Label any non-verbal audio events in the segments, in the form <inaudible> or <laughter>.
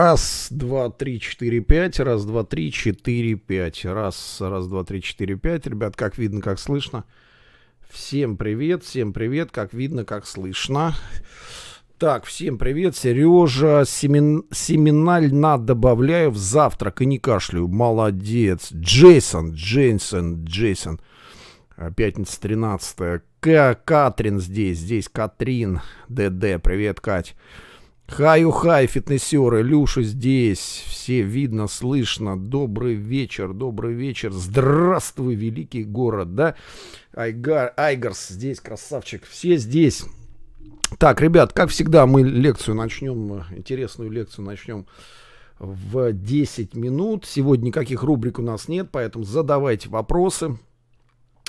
Раз, два, три, четыре, пять. Раз, два, три, четыре, пять. Раз, раз, два, три, четыре, пять. Ребят, как видно, как слышно. Всем привет, всем привет, как видно, как слышно. Так, всем привет, Сережа, семин... семинально добавляю в завтрак и не кашляю, молодец. Джейсон, Джейсон, Джейсон. А, пятница 13 К Катрин здесь, здесь Катрин, ДД, привет, Кать. Хай-ухай, фитнесеры, Люша здесь, все видно, слышно. Добрый вечер, добрый вечер. Здравствуй, великий город, да? Айгар, Айгарс здесь, красавчик, все здесь. Так, ребят, как всегда, мы лекцию начнем, интересную лекцию начнем в 10 минут. Сегодня никаких рубрик у нас нет, поэтому задавайте вопросы.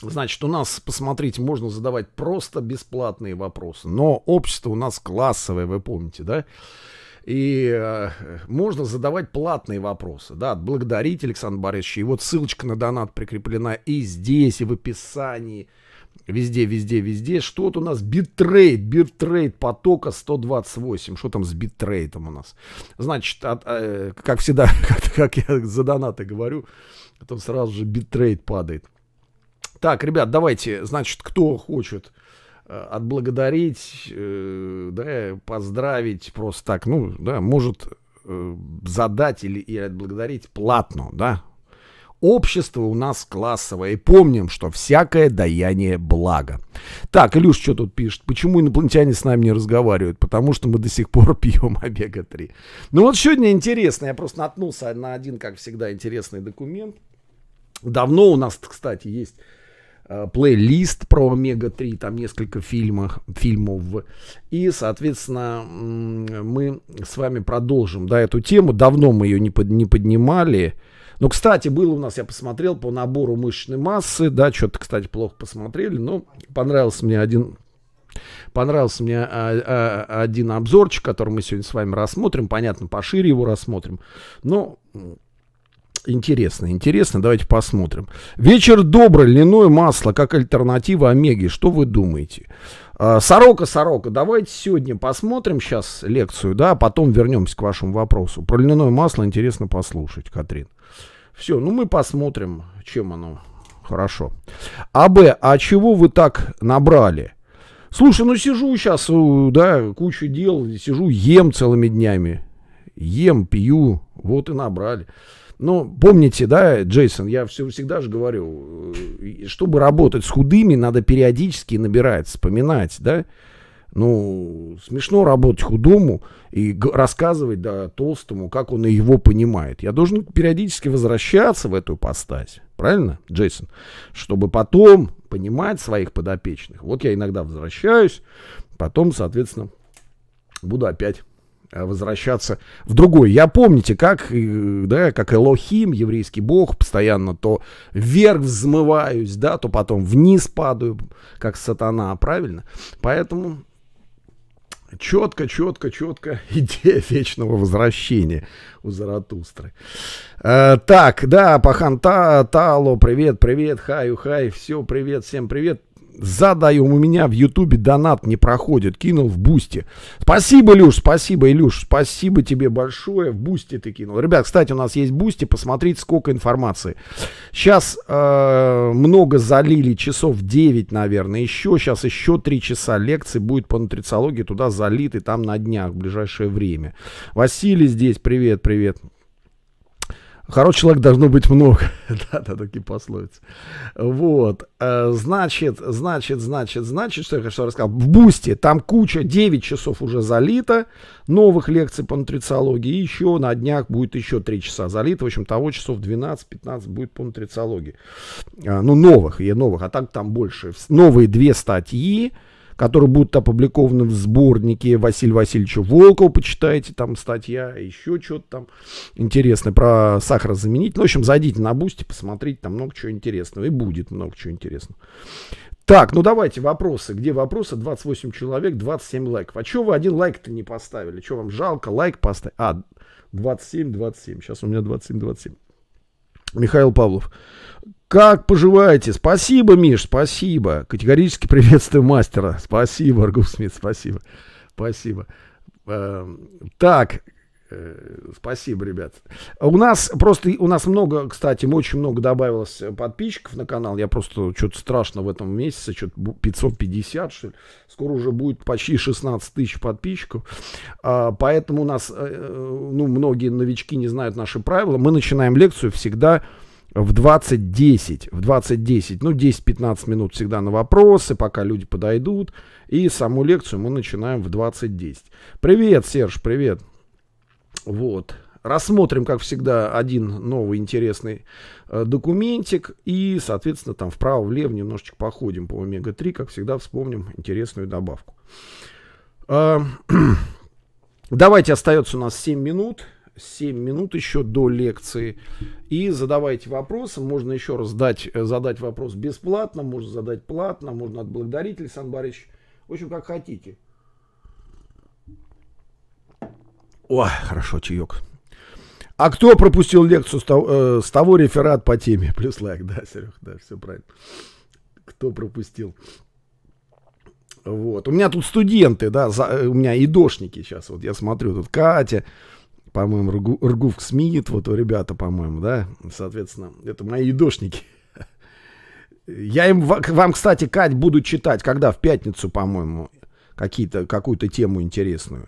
Значит, у нас, посмотрите, можно задавать просто бесплатные вопросы. Но общество у нас классовое, вы помните, да? И э, можно задавать платные вопросы. Да, благодарить Александра Борисовича. И вот ссылочка на донат прикреплена и здесь, и в описании. Везде, везде, везде. Что тут у нас? Битрейт. Битрейт потока 128. Что там с битрейтом у нас? Значит, от, э, как всегда, <laughs> как, как я за донаты говорю, то сразу же битрейт падает. Так, ребят, давайте, значит, кто хочет э, отблагодарить, э, да, поздравить просто так, ну, да, может э, задать или, или отблагодарить платно, да. Общество у нас классовое, и помним, что всякое даяние благо. Так, Илюш, что тут пишет? Почему инопланетяне с нами не разговаривают? Потому что мы до сих пор <laughs> пьем омега-3. Ну вот сегодня интересно, я просто наткнулся на один, как всегда, интересный документ. Давно у нас, кстати, есть Э, плейлист про Омега-3, там несколько фильмов, фильмов. И, соответственно, мы с вами продолжим да, эту тему. Давно мы ее не, под, не поднимали. Но, ну, кстати, было у нас, я посмотрел, по набору мышечной массы. Да, что-то, кстати, плохо посмотрели, но понравился мне один Понравился мне а, а, один обзорчик, который мы сегодня с вами рассмотрим. Понятно, пошире его рассмотрим. Но Интересно, интересно, давайте посмотрим. Вечер добрый, льняное масло как альтернатива омеги. Что вы думаете? А, сорока, сорока, давайте сегодня посмотрим сейчас лекцию, да, а потом вернемся к вашему вопросу. Про льняное масло интересно послушать, Катрин. Все, ну мы посмотрим, чем оно хорошо. АБ, а чего вы так набрали? Слушай, ну сижу сейчас, э, да, кучу дел, сижу, ем целыми днями. Ем, пью, вот и набрали. Но ну, помните, да, Джейсон, я все, всегда же говорю, э, чтобы работать с худыми, надо периодически набирать, вспоминать, да. Ну, смешно работать худому и рассказывать да, толстому, как он его понимает. Я должен периодически возвращаться в эту постать, правильно, Джейсон? Чтобы потом понимать своих подопечных. Вот я иногда возвращаюсь, потом, соответственно, буду опять Э, возвращаться в другой. Я помните, как, э, да, как Элохим, еврейский бог, постоянно то вверх взмываюсь, да, то потом вниз падаю, как сатана, правильно? Поэтому четко, четко, четко <laughs> идея вечного возвращения у Заратустры. Э, так, да, Паханта, Тало, привет, привет, хаю, хай, все, привет, всем привет. Задаем у меня в Ютубе донат не проходит. Кинул в Бусти. Спасибо, Илюш, спасибо, Илюш. Спасибо тебе большое. В Бусти ты кинул. Ребят, кстати, у нас есть Бусти, Посмотрите, сколько информации. Сейчас э, много залили. Часов 9, наверное. Еще сейчас еще 3 часа лекции будет по нутрициологии. Туда залит и там на днях в ближайшее время. Василий здесь. Привет, привет. Хороших человек должно быть много. <laughs> да, да, такие пословицы. Вот. Э, значит, значит, значит, значит, что я хочу рассказал. В Бусте там куча, 9 часов уже залито новых лекций по нутрициологии. И еще на днях будет еще 3 часа залито. В общем, того часов 12-15 будет по нутрициологии. Э, ну, новых и новых, а так там больше. Новые две статьи которые будут опубликованы в сборнике Василия Васильевича Волкова, почитайте, там статья, еще что-то там интересное про сахарозаменитель. Ну, в общем, зайдите на Бусти, посмотрите, там много чего интересного, и будет много чего интересного. Так, ну давайте вопросы. Где вопросы? 28 человек, 27 лайков. А чего вы один лайк-то не поставили? Чего вам жалко? Лайк поставить. А, 27, 27. Сейчас у меня 27, 27. Михаил Павлов. Как поживаете? Спасибо, Миш, спасибо. Категорически приветствую мастера. Спасибо, Аргус Смит, спасибо. Спасибо. Эм, так, э, Спасибо, ребят. У нас просто, у нас много, кстати, очень много добавилось э, подписчиков на канал. Я просто что-то страшно в этом месяце, что-то 550, что ли. Скоро уже будет почти 16 тысяч подписчиков. А, поэтому у нас, э, ну, многие новички не знают наши правила. Мы начинаем лекцию всегда в 20.10, в 20.10, ну 10-15 минут всегда на вопросы, пока люди подойдут, и саму лекцию мы начинаем в 20.10. Привет, Серж, привет. Вот, рассмотрим, как всегда, один новый интересный э, документик и, соответственно, там вправо-влево немножечко походим по омега-3, как всегда, вспомним интересную добавку. Э, <clears throat> давайте, остается у нас 7 минут. 7 минут еще до лекции. И задавайте вопросы. Можно еще раз дать, э, задать вопрос бесплатно, можно задать платно, можно отблагодарить Александр Борисович. В общем, как хотите. О, хорошо, чаек. А кто пропустил лекцию с того, э, с того реферат по теме? <laughs> Плюс лайк, да, Серег, да, все правильно. Кто пропустил? Вот. У меня тут студенты, да, за, э, у меня идошники сейчас. Вот я смотрю, тут Катя, по-моему, Ргу, Ргув Смигит, вот у ребята, по-моему, да, соответственно, это мои едошники. Я им, вам, кстати, Кать, буду читать, когда, в пятницу, по-моему, какие-то, какую-то тему интересную.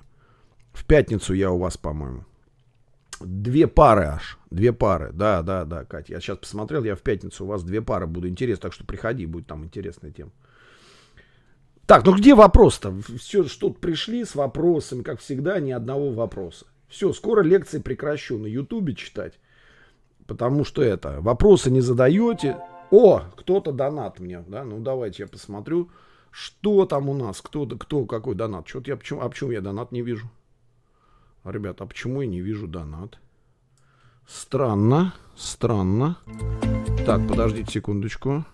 В пятницу я у вас, по-моему. Две пары аж. Две пары. Да, да, да, Катя. Я сейчас посмотрел, я в пятницу у вас две пары буду интересно, так что приходи, будет там интересная тема. Так, ну где вопрос-то? Все, что тут пришли с вопросами, как всегда, ни одного вопроса. Все, скоро лекции прекращу на ютубе читать. Потому что это, вопросы не задаете. О, кто-то донат мне, да, ну давайте я посмотрю, что там у нас, кто, то кто какой донат. Что-то я, почему, а почему я донат не вижу? Ребят, а почему я не вижу донат? Странно, странно. Так, подождите секундочку.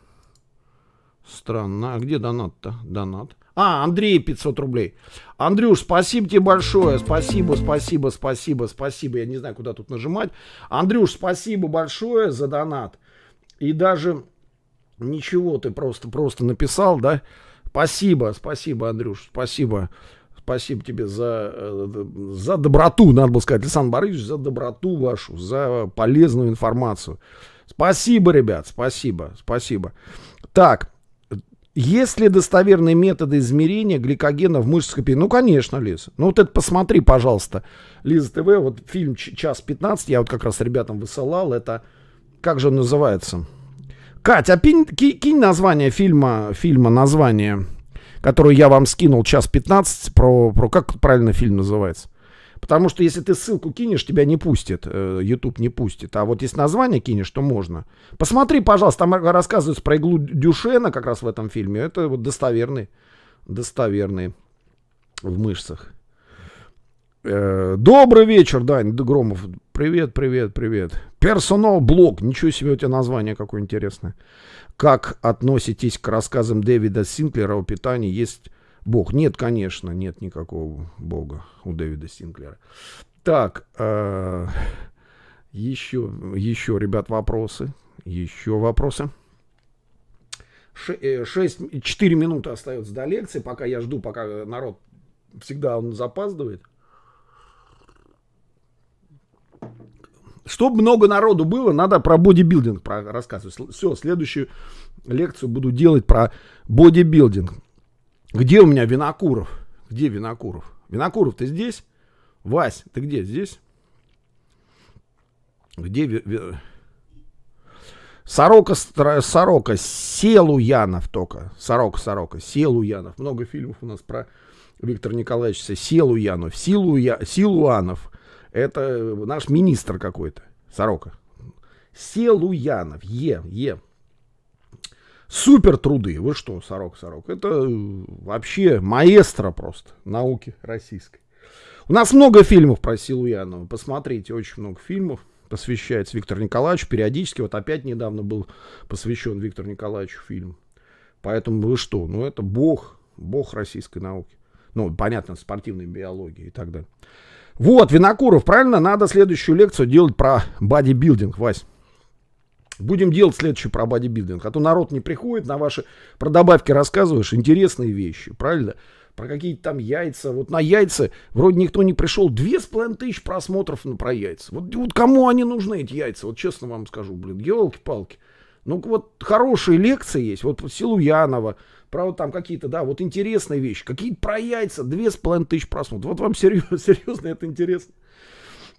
Странно. А где донат-то? Донат. А, Андрей 500 рублей. Андрюш, спасибо тебе большое. Спасибо, спасибо, спасибо, спасибо. Я не знаю, куда тут нажимать. Андрюш, спасибо большое за донат. И даже ничего ты просто, просто написал, да? Спасибо, спасибо, Андрюш, спасибо. Спасибо тебе за, э, за доброту, надо было сказать, Александр Борисович, за доброту вашу, за полезную информацию. Спасибо, ребят, спасибо, спасибо. Так, есть ли достоверные методы измерения гликогена в мышцах пи? Ну, конечно, Лиза. Ну, вот это посмотри, пожалуйста. Лиза ТВ, вот фильм «Час 15», я вот как раз ребятам высылал, это... Как же он называется? Катя, а пинь, ки, кинь название фильма, фильма название, которую я вам скинул, «Час 15», про, про... Как правильно фильм называется? Потому что если ты ссылку кинешь, тебя не пустит, э, YouTube не пустит. А вот если название кинешь, то можно. Посмотри, пожалуйста, там рассказывается про иглу Дюшена как раз в этом фильме. Это вот достоверный, достоверный в мышцах. Э, Добрый вечер, Дань Громов. Привет, привет, привет. Персонал блог. Ничего себе у тебя название какое интересное. Как относитесь к рассказам Дэвида Синклера о питании? Есть Бог. Нет, конечно, нет никакого Бога у Дэвида Синклера. Так, э, еще, еще, ребят, вопросы. Еще вопросы. Э, шесть, четыре минуты остается до лекции, пока я жду, пока народ всегда он запаздывает. Чтобы много народу было, надо про бодибилдинг рассказывать. Все, следующую лекцию буду делать про бодибилдинг. Где у меня Винокуров? Где Винокуров? Винокуров, ты здесь? Вась, ты где? Здесь? Где... Ви... Сорока, стра... Сорока, Селуянов только. Сорока, Сорока, Селуянов. Много фильмов у нас про Виктора Николаевича Селуянов. Силуя... Силуанов. Это наш министр какой-то. Сорока. Селуянов. Е, Е супер труды. Вы что, Сорок, Сорок, это э, вообще маэстро просто науки российской. У нас много фильмов про Силу Янова. Посмотрите, очень много фильмов посвящается Виктор Николаевич периодически. Вот опять недавно был посвящен Виктору Николаевичу фильм. Поэтому вы что? Ну, это бог, бог российской науки. Ну, понятно, спортивной биологии и так далее. Вот, Винокуров, правильно? Надо следующую лекцию делать про бодибилдинг, Вась. Будем делать следующий про бодибилдинг. А то народ не приходит, на ваши про добавки рассказываешь интересные вещи, правильно? Про какие-то там яйца. Вот на яйца вроде никто не пришел. Две с половиной тысячи просмотров на про яйца. Вот, вот кому они нужны, эти яйца? Вот честно вам скажу, блин, елки-палки. Ну вот хорошие лекции есть. Вот Силуянова, про вот там какие-то, да, вот интересные вещи. Какие-то про яйца, две с половиной тысячи просмотров. Вот вам серьезно, <laughs> серьезно это интересно.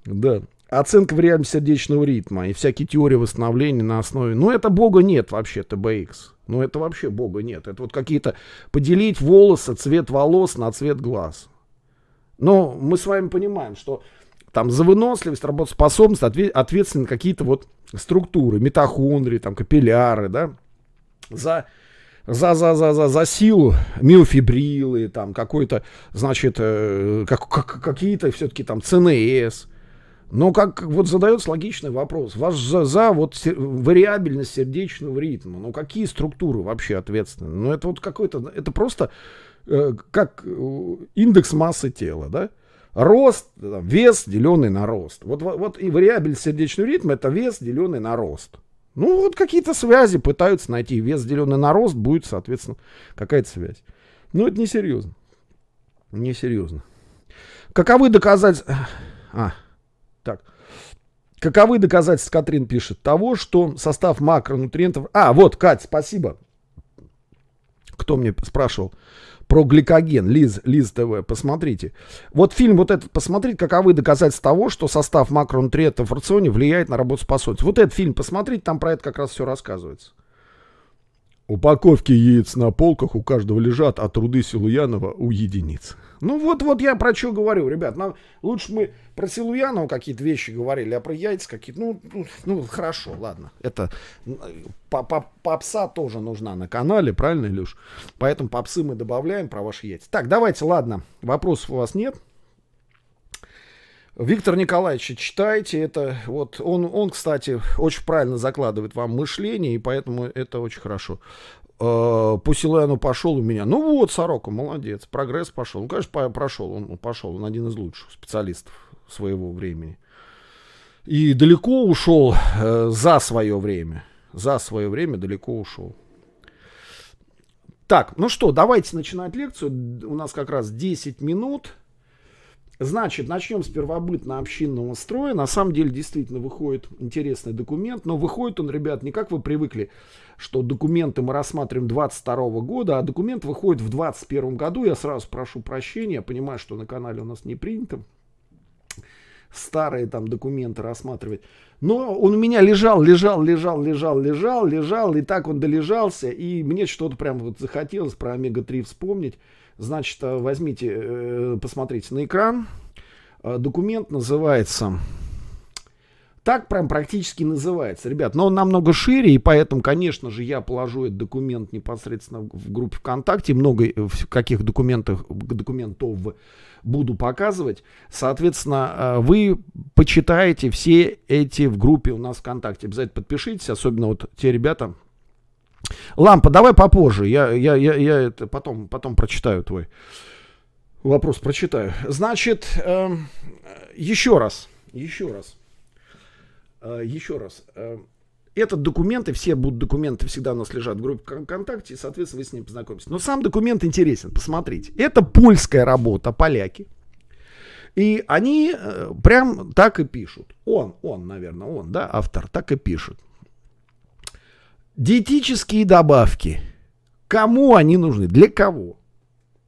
Да оценка варианта сердечного ритма и всякие теории восстановления на основе. Ну, это бога нет вообще, ТБХ. Ну, это вообще бога нет. Это вот какие-то поделить волосы, цвет волос на цвет глаз. Но мы с вами понимаем, что там за выносливость, работоспособность ответ, ответственны какие-то вот структуры, митохондрии, там, капилляры, да, за за, за, за, за, за силу миофибрилы, там какой-то, значит, э, как, как, какие-то все-таки там ЦНС, но как вот задается логичный вопрос. Вас за, за вот сер, вариабельность сердечного ритма. Ну какие структуры вообще ответственны? Ну это вот какой-то, это просто э, как э, индекс массы тела, да? Рост, там, вес, деленный на рост. Вот, вот, вот и вариабельность сердечного ритма это вес, деленный на рост. Ну вот какие-то связи пытаются найти. Вес, деленный на рост, будет, соответственно, какая-то связь. Но это несерьезно. Несерьезно. Каковы доказательства... А, так. Каковы доказательства, Катрин пишет, того, что состав макронутриентов... А, вот, Кать, спасибо. Кто мне спрашивал? про гликоген. Лиз, Лиз ТВ, посмотрите. Вот фильм вот этот, посмотрите, каковы доказательства того, что состав макронутриентов в рационе влияет на работоспособность. Вот этот фильм посмотрите, там про это как раз все рассказывается. Упаковки яиц на полках у каждого лежат, а труды Силуянова у единиц. Ну вот, вот я про что говорю, ребят. Нам лучше мы про Силуянова какие-то вещи говорили, а про яйца какие-то. Ну, ну, ну хорошо, ладно. Это попса тоже нужна на канале, правильно, Илюш? Поэтому попсы мы добавляем про ваши яйца. Так, давайте, ладно. Вопросов у вас нет. Виктор Николаевич, читайте это. Вот он, он, кстати, очень правильно закладывает вам мышление, и поэтому это очень хорошо э, по Силану пошел у меня. Ну вот, Сорока, молодец, прогресс пошел. Ну, конечно, прошел, он пошел, он один из лучших специалистов своего времени. И далеко ушел э, за свое время. За свое время далеко ушел. Так, ну что, давайте начинать лекцию. У нас как раз 10 минут. Значит, начнем с первобытно-общинного строя. На самом деле, действительно, выходит интересный документ. Но выходит он, ребят, не как вы привыкли, что документы мы рассматриваем 22 года, а документ выходит в 21 году. Я сразу прошу прощения, я понимаю, что на канале у нас не принято старые там документы рассматривать. Но он у меня лежал, лежал, лежал, лежал, лежал, лежал, и так он долежался, и мне что-то прям вот захотелось про омега-3 вспомнить. Значит, э, возьмите, э, посмотрите на экран. Э, документ называется... Так прям практически называется, ребят. Но он намного шире, и поэтому, конечно же, я положу этот документ непосредственно в группе ВКонтакте. Много каких документов, документов буду показывать. Соответственно, вы почитаете все эти в группе у нас ВКонтакте. Обязательно подпишитесь, особенно вот те ребята, Лампа, давай попозже. Я, я, я, я это потом, потом прочитаю твой вопрос. Прочитаю. Значит, э, еще раз. Еще раз. Э, еще раз. Э, этот документ, и все будут документы всегда у нас лежат в группе ВКонтакте, и, соответственно, вы с ним познакомитесь. Но сам документ интересен, посмотрите. Это польская работа, поляки. И они э, прям так и пишут. Он, он, наверное, он, да, автор, так и пишет. Диетические добавки. Кому они нужны? Для кого?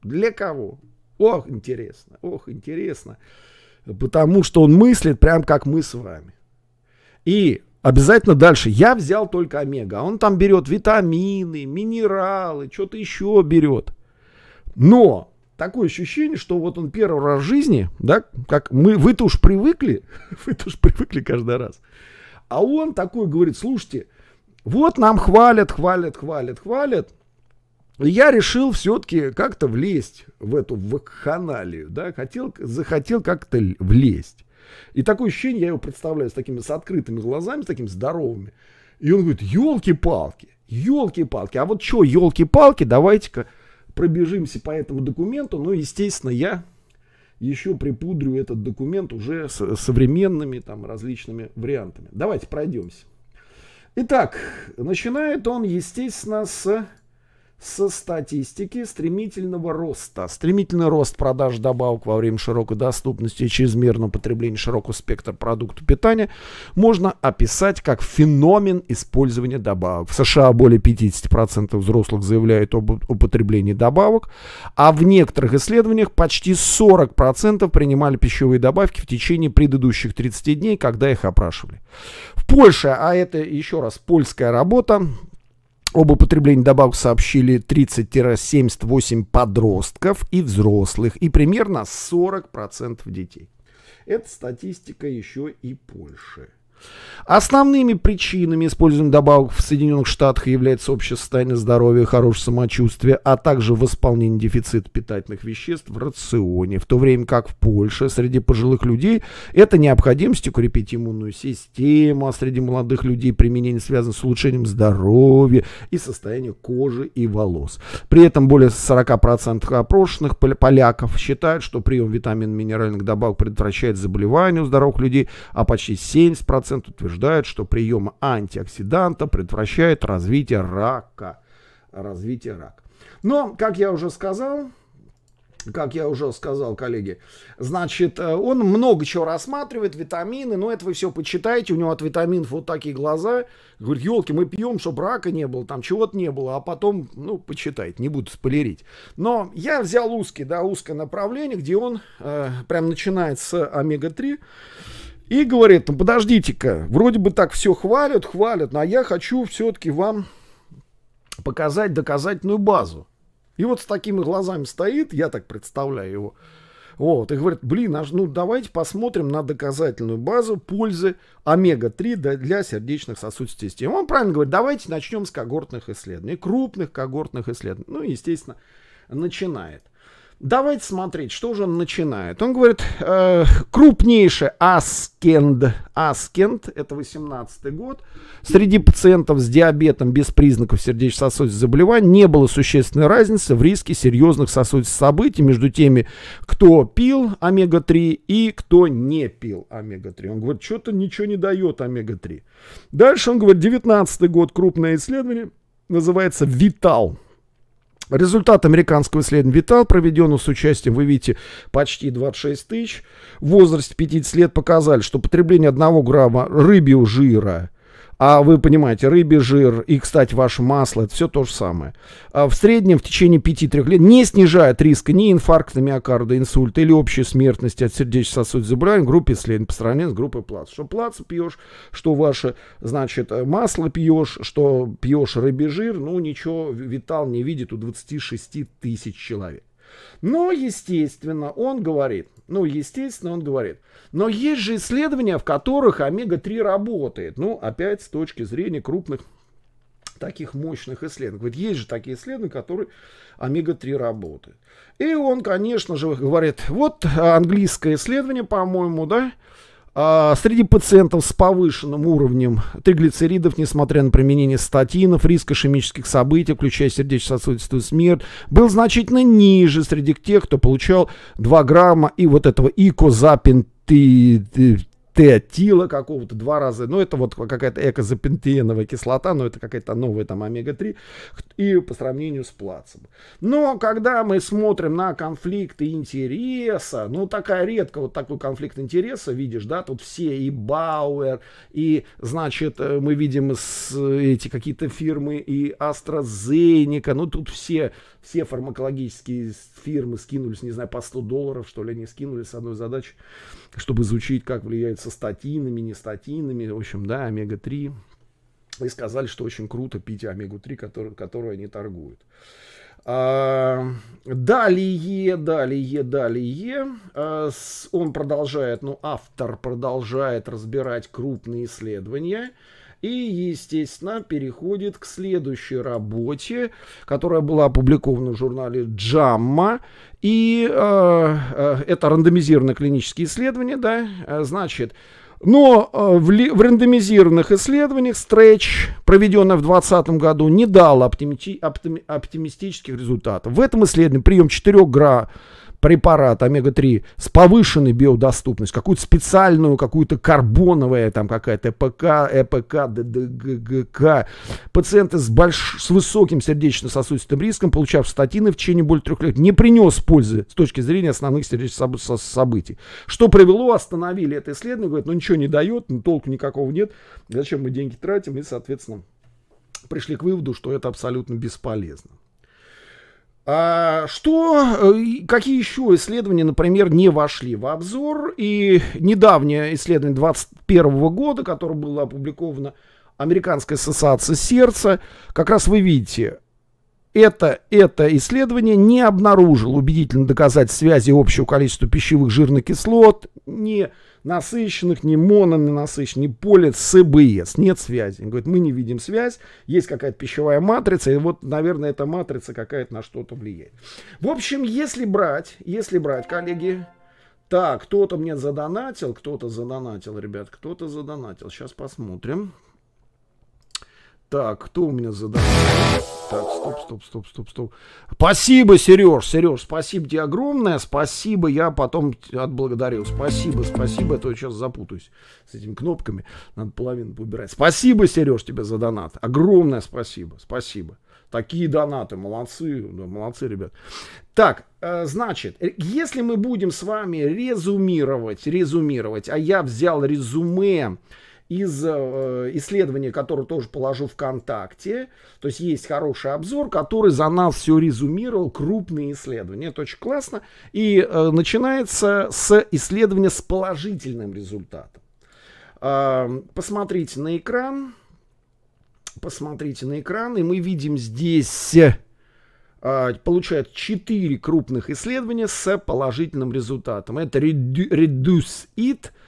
Для кого? Ох, интересно, ох, интересно. Потому что он мыслит прям как мы с вами. И обязательно дальше. Я взял только омега. Он там берет витамины, минералы, что-то еще берет. Но такое ощущение, что вот он первый раз в жизни, да, как мы, вы-то уж привыкли, <laughs> вы-то уж привыкли каждый раз. А он такой говорит, слушайте, вот нам хвалят, хвалят, хвалят, хвалят. И я решил все-таки как-то влезть в эту вакханалию, да, хотел, захотел как-то влезть. И такое ощущение, я его представляю с такими с открытыми глазами, с такими здоровыми. И он говорит, елки-палки, елки-палки, а вот что, елки-палки, давайте-ка пробежимся по этому документу. Ну, естественно, я еще припудрю этот документ уже с современными там различными вариантами. Давайте пройдемся. Итак, начинает он, естественно, с со статистики стремительного роста. Стремительный рост продаж добавок во время широкой доступности и чрезмерного потребления широкого спектра продуктов питания можно описать как феномен использования добавок. В США более 50% взрослых заявляют об употреблении добавок, а в некоторых исследованиях почти 40% принимали пищевые добавки в течение предыдущих 30 дней, когда их опрашивали. В Польше, а это еще раз польская работа, об употреблении добавок сообщили 30-78 подростков и взрослых, и примерно 40% детей. Это статистика еще и Польши. Основными причинами использования добавок в Соединенных Штатах является общее состояние здоровья, хорошее самочувствие, а также восполнение дефицита питательных веществ в рационе, в то время как в Польше среди пожилых людей это необходимость укрепить иммунную систему, а среди молодых людей применение связано с улучшением здоровья и состояния кожи и волос. При этом более 40% опрошенных поляков считают, что прием витамин минеральных добавок предотвращает заболевания у здоровых людей, а почти 70% Доцент утверждает, что прием антиоксиданта предотвращает развитие рака. Развитие рака. Но, как я уже сказал, как я уже сказал, коллеги, значит, э, он много чего рассматривает, витамины, но это вы все почитаете, у него от витаминов вот такие глаза, говорит, елки, мы пьем, чтобы рака не было, там чего-то не было, а потом, ну, почитает, не буду спойлерить. Но я взял узкий, да, узкое направление, где он э, прям начинает с омега-3, и говорит, ну подождите-ка, вроде бы так все хвалят, хвалят, но я хочу все-таки вам показать доказательную базу. И вот с такими глазами стоит, я так представляю его, вот, и говорит, блин, аж, ну давайте посмотрим на доказательную базу пользы омега-3 для сердечных сосудистых систем. Он правильно говорит, давайте начнем с когортных исследований, крупных когортных исследований. Ну, естественно, начинает. Давайте смотреть, что же он начинает. Он говорит, э, крупнейший Аскенд, Аскенд, это 18 год, среди пациентов с диабетом без признаков сердечно-сосудистых заболеваний не было существенной разницы в риске серьезных сосудистых событий между теми, кто пил омега-3 и кто не пил омега-3. Он говорит, что-то ничего не дает омега-3. Дальше он говорит, 19 год, крупное исследование, называется «Витал». Результат американского исследования «Витал», проведенного с участием, вы видите, почти 26 тысяч, в возрасте 50 лет показали, что потребление 1 грамма рыбьего жира а вы понимаете, рыбий жир и, кстати, ваше масло, это все то же самое. А в среднем в течение 5-3 лет не снижает риска ни инфаркта миокарда, инсульта или общей смертности от сердечно-сосудистых заболеваний в группе исследований по сравнению с группой плац. Что плац пьешь, что ваше, значит, э, масло пьешь, что пьешь рыбий жир, ну ничего Витал не видит у 26 тысяч человек. Но, естественно, он говорит, ну, естественно, он говорит. Но есть же исследования, в которых омега-3 работает. Ну, опять с точки зрения крупных таких мощных исследований. Говорит, есть же такие исследования, которые омега-3 работают. И он, конечно же, говорит, вот английское исследование, по-моему, да, а, среди пациентов с повышенным уровнем триглицеридов, несмотря на применение статинов, риск ишемических событий, включая сердечно-сосудистую смерть, был значительно ниже среди тех, кто получал 2 грамма и вот этого икозапентиатила какого-то два раза. Ну, это вот какая-то экозапентиеновая кислота, но это какая-то новая там омега-3 и по сравнению с плацем. Но когда мы смотрим на конфликты интереса, ну такая редко вот такой конфликт интереса, видишь, да, тут все и Бауэр, и, значит, э, мы видим с, эти какие-то фирмы и AstraZeneca, ну тут все, все фармакологические фирмы скинулись, не знаю, по 100 долларов, что ли, они скинулись с одной задачей, чтобы изучить, как влияют со статинами, не статинами, в общем, да, омега-3, и сказали, что очень круто пить омегу-3, который, которую они торгуют. А, далее, далее, далее. А, с, он продолжает, ну, автор продолжает разбирать крупные исследования. И, естественно, переходит к следующей работе, которая была опубликована в журнале JAMA. И э, а, это рандомизированные клинические исследования, да, значит, но э, в, ли, в рандомизированных исследованиях Стретч, проведенная в 2020 году, не дала оптимичи, оптими, оптимистических результатов. В этом исследовании прием четырех грамм препарат омега-3 с повышенной биодоступностью, какую-то специальную, какую-то карбоновую там какая-то ЭПК, ЭПК, ДДГК. Пациенты с, больш... с высоким сердечно-сосудистым риском, получав статины в течение более трех лет, не принес пользы с точки зрения основных сердечно событий. Что привело, остановили это исследование, говорят, ну ничего не дает, ну, толку никакого нет, зачем мы деньги тратим, и, соответственно, пришли к выводу, что это абсолютно бесполезно. А что, э, какие еще исследования, например, не вошли в обзор? И недавнее исследование 2021 года, которое было опубликовано Американской ассоциацией сердца, как раз вы видите, это, это исследование не обнаружило убедительно доказать связи общего количества пищевых жирных кислот, не насыщенных, ни мононенасыщенных, ни поле Нет связи. Он говорит, мы не видим связь, есть какая-то пищевая матрица, и вот, наверное, эта матрица какая-то на что-то влияет. В общем, если брать, если брать, коллеги, так, кто-то мне задонатил, кто-то задонатил, ребят, кто-то задонатил. Сейчас посмотрим. Так, кто у меня задал? Так, стоп, стоп, стоп, стоп, стоп. Спасибо, Сереж, Сереж, спасибо тебе огромное. Спасибо, я потом отблагодарю. Спасибо, спасибо, а то я сейчас запутаюсь с этими кнопками. Надо половину убирать. Спасибо, Сереж, тебе за донат. Огромное спасибо, спасибо. Такие донаты, молодцы, да, молодцы, ребят. Так, э, значит, э, если мы будем с вами резюмировать, резюмировать, а я взял резюме, из э, исследования, которое тоже положу ВКонтакте. То есть есть хороший обзор, который за нас все резюмировал, крупные исследования. Это очень классно. И э, начинается с исследования с положительным результатом. Э, посмотрите на экран. Посмотрите на экран, и мы видим здесь получают 4 крупных исследования с положительным результатом. Это Reduce It –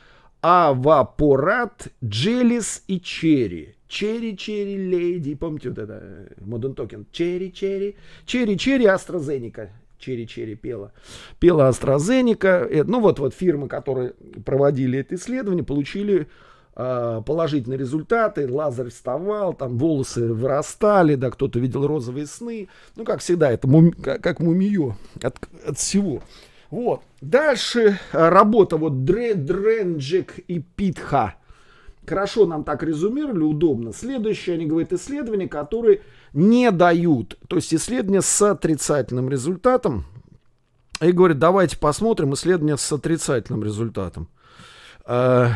Авапорат, Джелис и Черри. Черри, Черри, Леди, помните вот это, Моден э, Токен, Черри, Черри, Черри, Черри, AstraZeneca, Черри, Черри пела, пела AstraZeneca, э, ну вот, вот фирмы, которые проводили это исследование, получили а, положительные результаты, лазер вставал, там волосы вырастали, да, кто-то видел розовые сны, ну, как всегда, это муми, как, как мумиё от, от всего. Вот. Дальше э, работа вот Дрен, Дренджик и Питха. Хорошо нам так резюмировали, удобно. Следующее, они говорят, исследования, которые не дают. То есть исследования с отрицательным результатом. И говорят, давайте посмотрим исследования с отрицательным результатом. Э,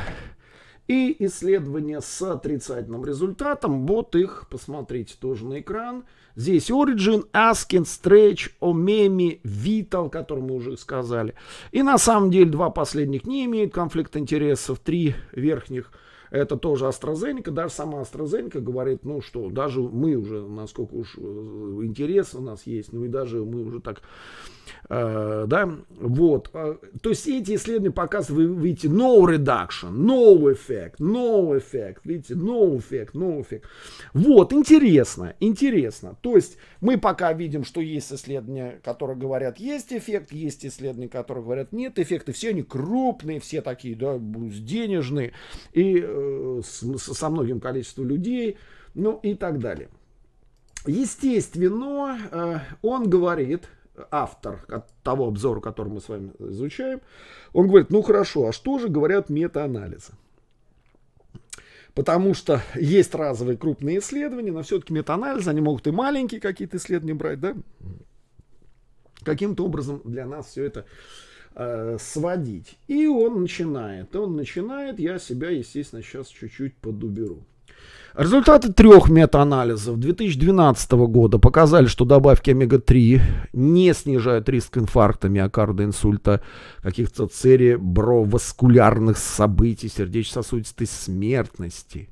и исследования с отрицательным результатом. Вот их, посмотрите тоже на экран. Здесь Origin, Askin, Stretch, Omemi, Vital, который мы уже сказали. И на самом деле два последних не имеют конфликт интересов, три верхних – это тоже AstraZeneca, даже сама AstraZeneca говорит, ну что, даже мы уже, насколько уж э, интерес у нас есть, ну и даже мы уже так, э, да, вот. Э, то есть эти исследования показывают, вы видите, no reduction, no effect, no effect, видите, no effect, no effect. Вот, интересно, интересно. То есть мы пока видим, что есть исследования, которые говорят, есть эффект, есть исследования, которые говорят, нет эффекта. Все они крупные, все такие, да, денежные. И э, Э, со многим количеством людей, ну и так далее. Естественно, э, он говорит, автор того обзора, который мы с вами изучаем, он говорит, ну хорошо, а что же говорят метаанализы? Потому что есть разовые крупные исследования, но все-таки метаанализы, они могут и маленькие какие-то исследования брать, да? Каким-то образом для нас все это Э, сводить. И он начинает, он начинает, я себя, естественно, сейчас чуть-чуть подуберу. Результаты трех мета-анализов 2012 года показали, что добавки омега-3 не снижают риск инфаркта, миокарда, инсульта, каких-то цереброваскулярных событий, сердечно-сосудистой смертности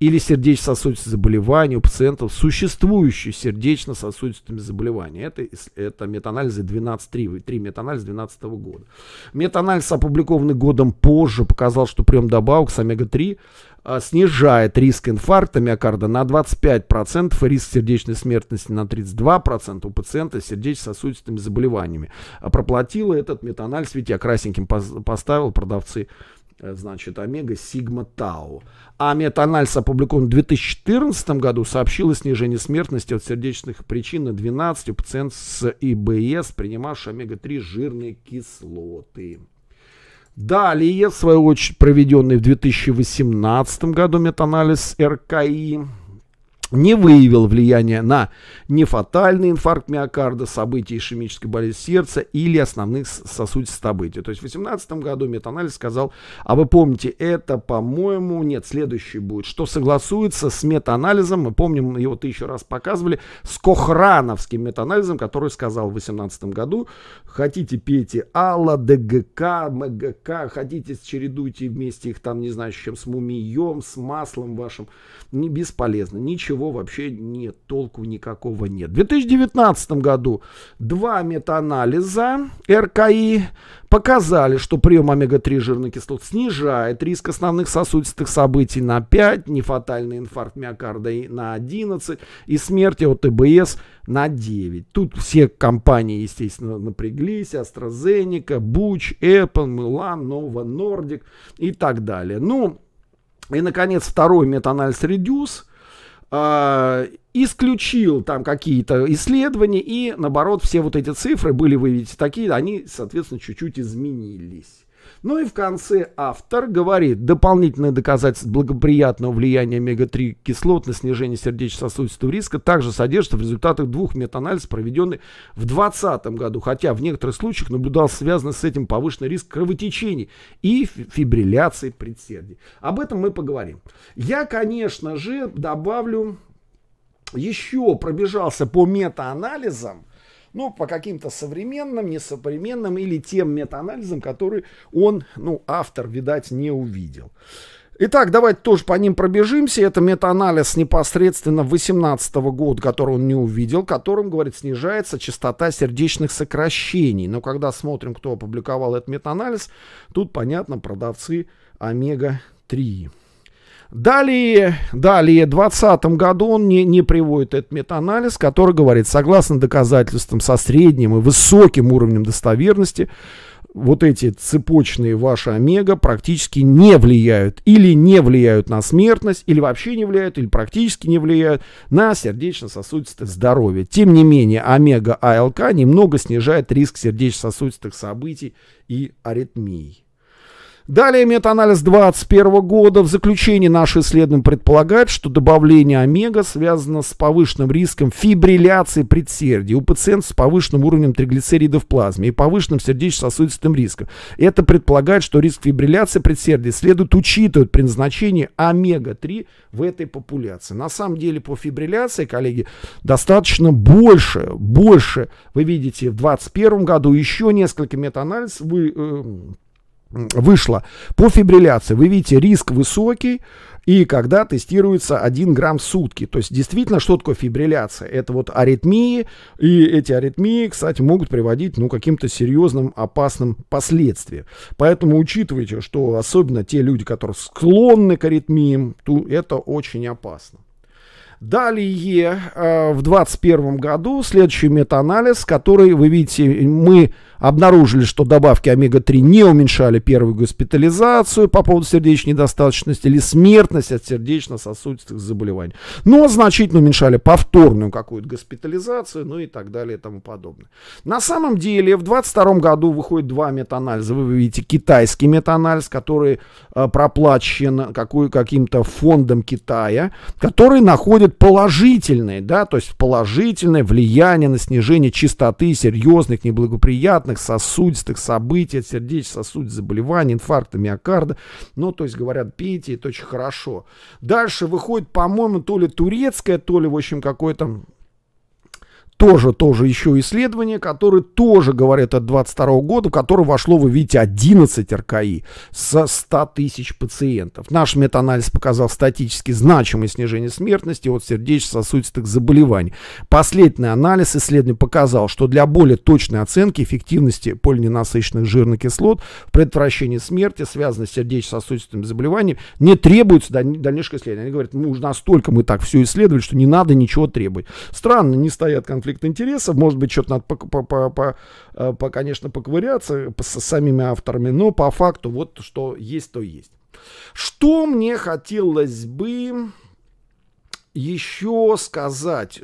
или сердечно сосудистые заболевания у пациентов с существующими сердечно-сосудистыми заболеваниями. Это, это метаанализы 12.3, 3 метаанализа 2012 -го года. метанализ опубликованный годом позже, показал, что прием добавок с омега-3 а, снижает риск инфаркта миокарда на 25%, риск сердечной смертности на 32% у пациента с сердечно-сосудистыми заболеваниями. А проплатила этот метанализ ведь я красненьким поставил, продавцы Э, значит, омега сигма тау. А метаанализ, опубликован в 2014 году, сообщил о снижении смертности от сердечных причин на 12 у пациентов с ИБС, принимавших омега-3 жирные кислоты. Далее, в свою очередь, проведенный в 2018 году метаанализ РКИ не выявил влияния на нефатальный инфаркт миокарда, события ишемической болезни сердца или основных сосудистых событий. То есть в 2018 году метаанализ сказал, а вы помните, это, по-моему, нет, следующий будет, что согласуется с метаанализом, мы помним, его тысячу раз показывали, с Кохрановским метаанализом, который сказал в 2018 году, хотите пейте АЛА, ДГК, МГК, хотите чередуйте вместе их там, не знаю, с чем, с мумием, с маслом вашим, не бесполезно, ничего него вообще нет, толку никакого нет. В 2019 году два метаанализа РКИ показали, что прием омега-3 жирных кислот снижает риск основных сосудистых событий на 5, нефатальный инфаркт миокарда на 11 и смерти от ИБС на 9. Тут все компании, естественно, напряглись. AstraZeneca, Буч, Apple, Milan, Nova Nordic и так далее. Ну, и, наконец, второй метаанализ Reduce – а, исключил там какие-то исследования, и наоборот, все вот эти цифры были, вы видите, такие, они, соответственно, чуть-чуть изменились. Ну и в конце автор говорит, дополнительное доказательство благоприятного влияния омега-3 кислот на снижение сердечно-сосудистого риска также содержится в результатах двух метаанализов, проведенных в 2020 году, хотя в некоторых случаях наблюдался связанный с этим повышенный риск кровотечений и фибрилляции предсердий. Об этом мы поговорим. Я, конечно же, добавлю еще пробежался по метаанализам, ну, по каким-то современным, несовременным или тем метаанализам, который он, ну, автор, видать, не увидел. Итак, давайте тоже по ним пробежимся. Это метаанализ непосредственно 2018 года, который он не увидел, которым, говорит, снижается частота сердечных сокращений. Но когда смотрим, кто опубликовал этот метаанализ, тут, понятно, продавцы Омега-3. Далее, далее, в 2020 году он не, не приводит этот метаанализ, который говорит, согласно доказательствам со средним и высоким уровнем достоверности, вот эти цепочные ваши омега практически не влияют. Или не влияют на смертность, или вообще не влияют, или практически не влияют на сердечно-сосудистое здоровье. Тем не менее, омега-АЛК немного снижает риск сердечно-сосудистых событий и аритмий. Далее метаанализ 2021 года. В заключении наши исследования предполагают, что добавление омега связано с повышенным риском фибрилляции предсердий у пациентов с повышенным уровнем триглицеридов в плазме и повышенным сердечно-сосудистым риском. Это предполагает, что риск фибрилляции предсердий следует учитывать при назначении омега-3 в этой популяции. На самом деле по фибрилляции, коллеги, достаточно больше, больше. Вы видите, в 2021 году еще несколько метаанализов вы... Э, вышло по фибрилляции. Вы видите, риск высокий, и когда тестируется 1 грамм в сутки. То есть действительно, что такое фибрилляция? Это вот аритмии, и эти аритмии, кстати, могут приводить ну, к каким-то серьезным опасным последствиям. Поэтому учитывайте, что особенно те люди, которые склонны к аритмиям, то это очень опасно. Далее, э, в 2021 году следующий метаанализ, который, вы видите, мы обнаружили, что добавки омега-3 не уменьшали первую госпитализацию по поводу сердечной недостаточности или смертность от сердечно-сосудистых заболеваний, но значительно уменьшали повторную какую-то госпитализацию, ну и так далее и тому подобное. На самом деле в 2022 году выходит два метанализа, Вы видите китайский метанализ, который э, проплачен какой, каким-то фондом Китая, который находит положительное, да, то есть положительное влияние на снижение частоты серьезных неблагоприятных венозных, сосудистых событий, от сердечно-сосудистых заболеваний, инфаркта миокарда. Ну, то есть, говорят, пейте, это очень хорошо. Дальше выходит, по-моему, то ли турецкая, то ли, в общем, какой-то тоже, тоже еще исследование, которые тоже говорят от 22 года, в которое вошло, вы видите, 11 РКИ со 100 тысяч пациентов. Наш метаанализ показал статически значимое снижение смертности от сердечно-сосудистых заболеваний. Последний анализ исследований показал, что для более точной оценки эффективности полиненасыщенных жирных кислот в предотвращении смерти, связанной с сердечно-сосудистыми заболеваниями, не требуется дальнейшее исследование. Они говорят, ну, настолько мы так все исследовали, что не надо ничего требовать. Странно, не стоят конкретно конфликт интересов, может быть, что-то надо, по, по, по, по, э, по, конечно, поковыряться с самими авторами, но по факту вот что есть, то есть. Что мне хотелось бы еще сказать,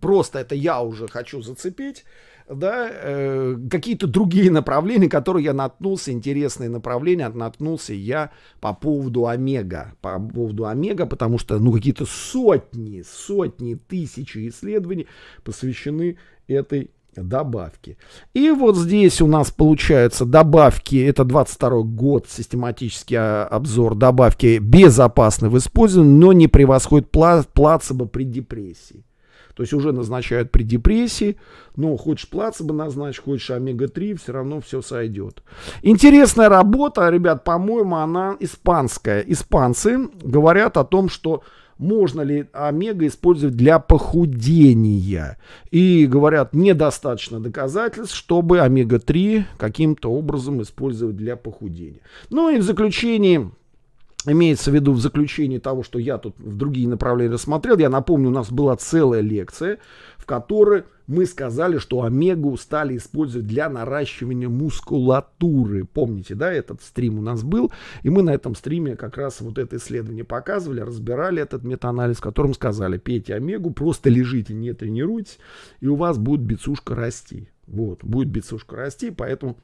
просто это я уже хочу зацепить, да, э, какие-то другие направления, которые я наткнулся, интересные направления, наткнулся я по поводу омега, по поводу омега, потому что, ну, какие-то сотни, сотни, тысячи исследований посвящены этой добавки. И вот здесь у нас получается добавки, это 22 год, систематический а, обзор добавки безопасны в использовании, но не превосходит пла плацебо при депрессии. То есть уже назначают при депрессии, но хочешь плацебо назначь, хочешь омега-3, все равно все сойдет. Интересная работа, ребят, по-моему, она испанская. Испанцы говорят о том, что можно ли омега использовать для похудения. И говорят, недостаточно доказательств, чтобы омега-3 каким-то образом использовать для похудения. Ну и в заключении имеется в виду в заключении того, что я тут в другие направления рассмотрел, я напомню, у нас была целая лекция, в которой мы сказали, что омегу стали использовать для наращивания мускулатуры. Помните, да, этот стрим у нас был, и мы на этом стриме как раз вот это исследование показывали, разбирали этот метаанализ, в котором сказали, пейте омегу, просто лежите, не тренируйтесь, и у вас будет бицушка расти. Вот, будет бицушка расти, поэтому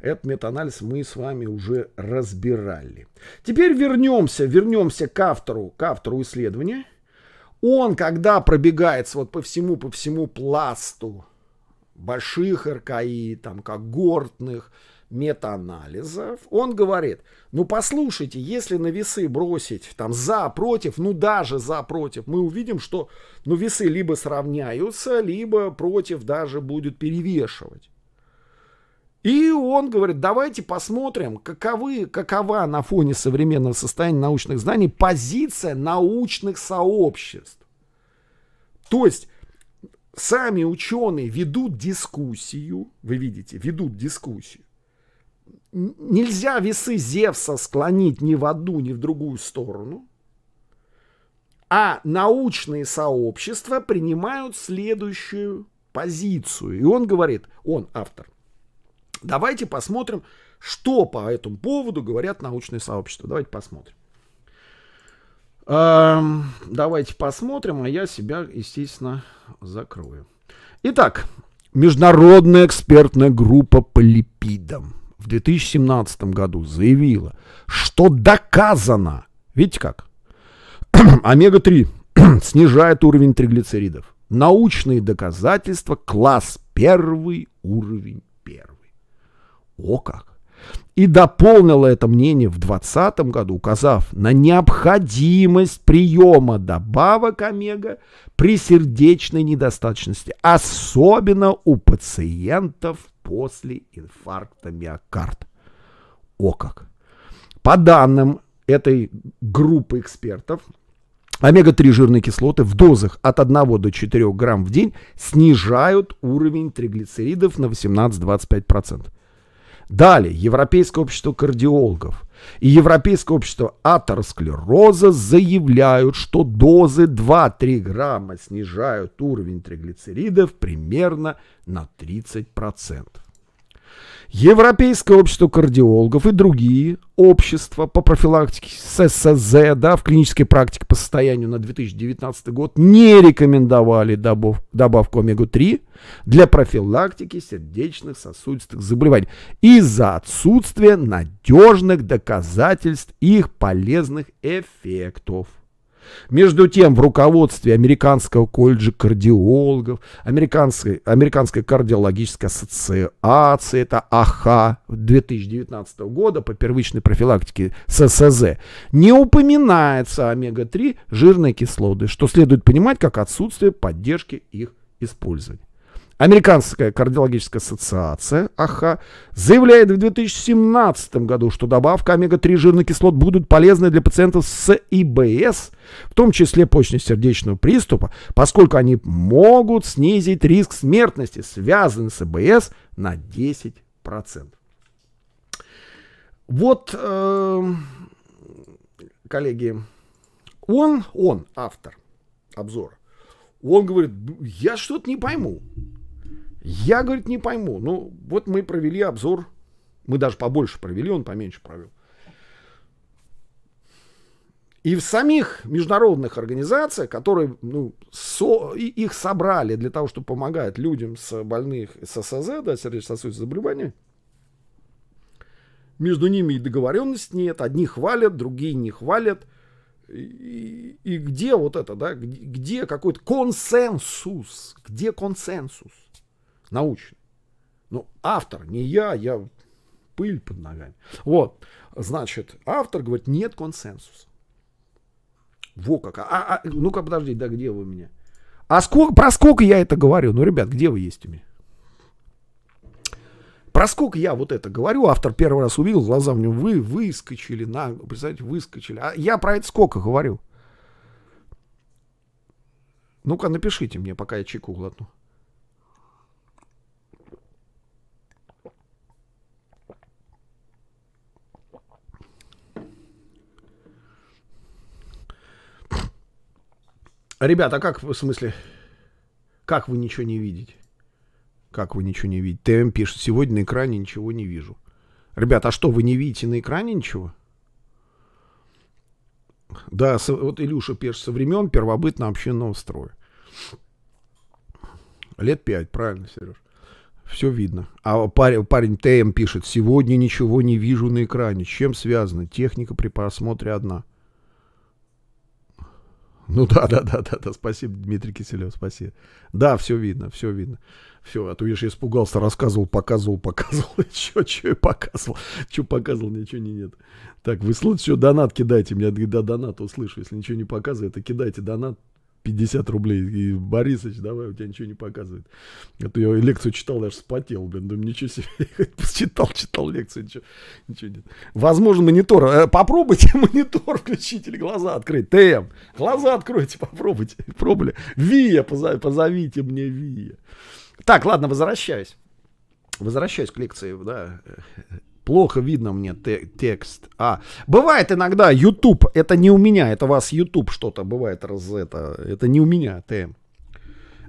этот метанализ мы с вами уже разбирали. Теперь вернемся, вернемся к автору, к автору исследования. Он, когда пробегается вот по всему, по всему пласту больших РКИ, там, как когортных, метаанализов, он говорит, ну послушайте, если на весы бросить там за, против, ну даже за, против, мы увидим, что ну весы либо сравняются, либо против даже будет перевешивать. И он говорит, давайте посмотрим, каковы, какова на фоне современного состояния научных знаний позиция научных сообществ. То есть сами ученые ведут дискуссию, вы видите, ведут дискуссию. Нельзя весы Зевса склонить ни в одну, ни в другую сторону. А научные сообщества принимают следующую позицию. И он говорит, он автор – Давайте посмотрим, что по этому поводу говорят научные сообщества. Давайте посмотрим. Эм, давайте посмотрим, а я себя, естественно, закрою. Итак, Международная экспертная группа по липидам в 2017 году заявила, что доказано, видите как, <clears throat> омега-3 <clears throat> снижает уровень триглицеридов. Научные доказательства класс первый уровень о как! и дополнила это мнение в 2020 году, указав на необходимость приема добавок омега при сердечной недостаточности, особенно у пациентов после инфаркта миокарда. О как! По данным этой группы экспертов, Омега-3 жирные кислоты в дозах от 1 до 4 грамм в день снижают уровень триглицеридов на 18-25%. Далее, Европейское общество кардиологов и Европейское общество атеросклероза заявляют, что дозы 2-3 грамма снижают уровень триглицеридов примерно на 30%. Европейское общество кардиологов и другие общества по профилактике ССЗ да, в клинической практике по состоянию на 2019 год не рекомендовали добав, добавку омега-3 для профилактики сердечных сосудистых заболеваний из-за отсутствия надежных доказательств их полезных эффектов. Между тем, в руководстве Американского колледжа кардиологов, Американской, Американской кардиологической ассоциации, это АХА 2019 года по первичной профилактике ССЗ, не упоминается омега-3 жирные кислоты, что следует понимать как отсутствие поддержки их использования. Американская кардиологическая ассоциация, АХА, заявляет в 2017 году, что добавка омега-3 жирных кислот будут полезны для пациентов с ИБС, в том числе почечно-сердечного приступа, поскольку они могут снизить риск смертности, связанный с ИБС, на 10%. Вот, э, коллеги, он, он автор обзора, он говорит, я что-то не пойму. Я, говорит, не пойму. Ну, вот мы провели обзор. Мы даже побольше провели, он поменьше провел. И в самих международных организациях, которые ну, со, их собрали для того, чтобы помогать людям с больных ССЗ, да, сердечно-сосудистых заболеваний, между ними и договоренность нет. Одни хвалят, другие не хвалят. И, и где вот это, да? Где какой-то консенсус? Где консенсус? научный. Ну, автор, не я, я пыль под ногами. Вот, значит, автор говорит, нет консенсуса. Во как. А, а, а, ну-ка, подожди, да где вы у меня? А сколько, про сколько я это говорю? Ну, ребят, где вы есть у меня? Про сколько я вот это говорю, автор первый раз увидел, глаза в нем вы выскочили, на, представляете, выскочили. А я про это сколько говорю? Ну-ка, напишите мне, пока я чеку глотну. Ребята, а как в смысле? Как вы ничего не видите? Как вы ничего не видите? ТМ эм пишет, сегодня на экране ничего не вижу. Ребята, а что, вы не видите на экране ничего? Да, вот Илюша пишет, со времен первобытно общинного строя. Лет пять, правильно, Сереж? Все видно. А парень, парень ТМ эм пишет, сегодня ничего не вижу на экране. Чем связано? Техника при просмотре одна. Ну да, да, да, да, да, спасибо, Дмитрий Киселев, спасибо. Да, все видно, все видно. Все, а то видишь, испугался, рассказывал, показывал, показывал, еще что я показывал, что показывал, ничего не нет. Так, вы слышите, все, донат кидайте, меня до доната услышу, если ничего не показывает, то кидайте донат, 50 рублей. И Борисович, давай, у тебя ничего не показывает. Это а я лекцию читал, я аж спотел блин. Думаю, ничего себе. <laughs> Читал, читал лекцию, ничего, ничего нет. Возможно, монитор. Э, попробуйте <laughs> монитор включить или глаза открыть. ТМ. Глаза откройте, попробуйте. Пробовали. Вия, позови, позовите мне Вия. Так, ладно, возвращаюсь. Возвращаюсь к лекции, да. Плохо видно мне те текст. А, бывает иногда YouTube, это не у меня, это у вас YouTube что-то бывает раз это, это не у меня, ТМ.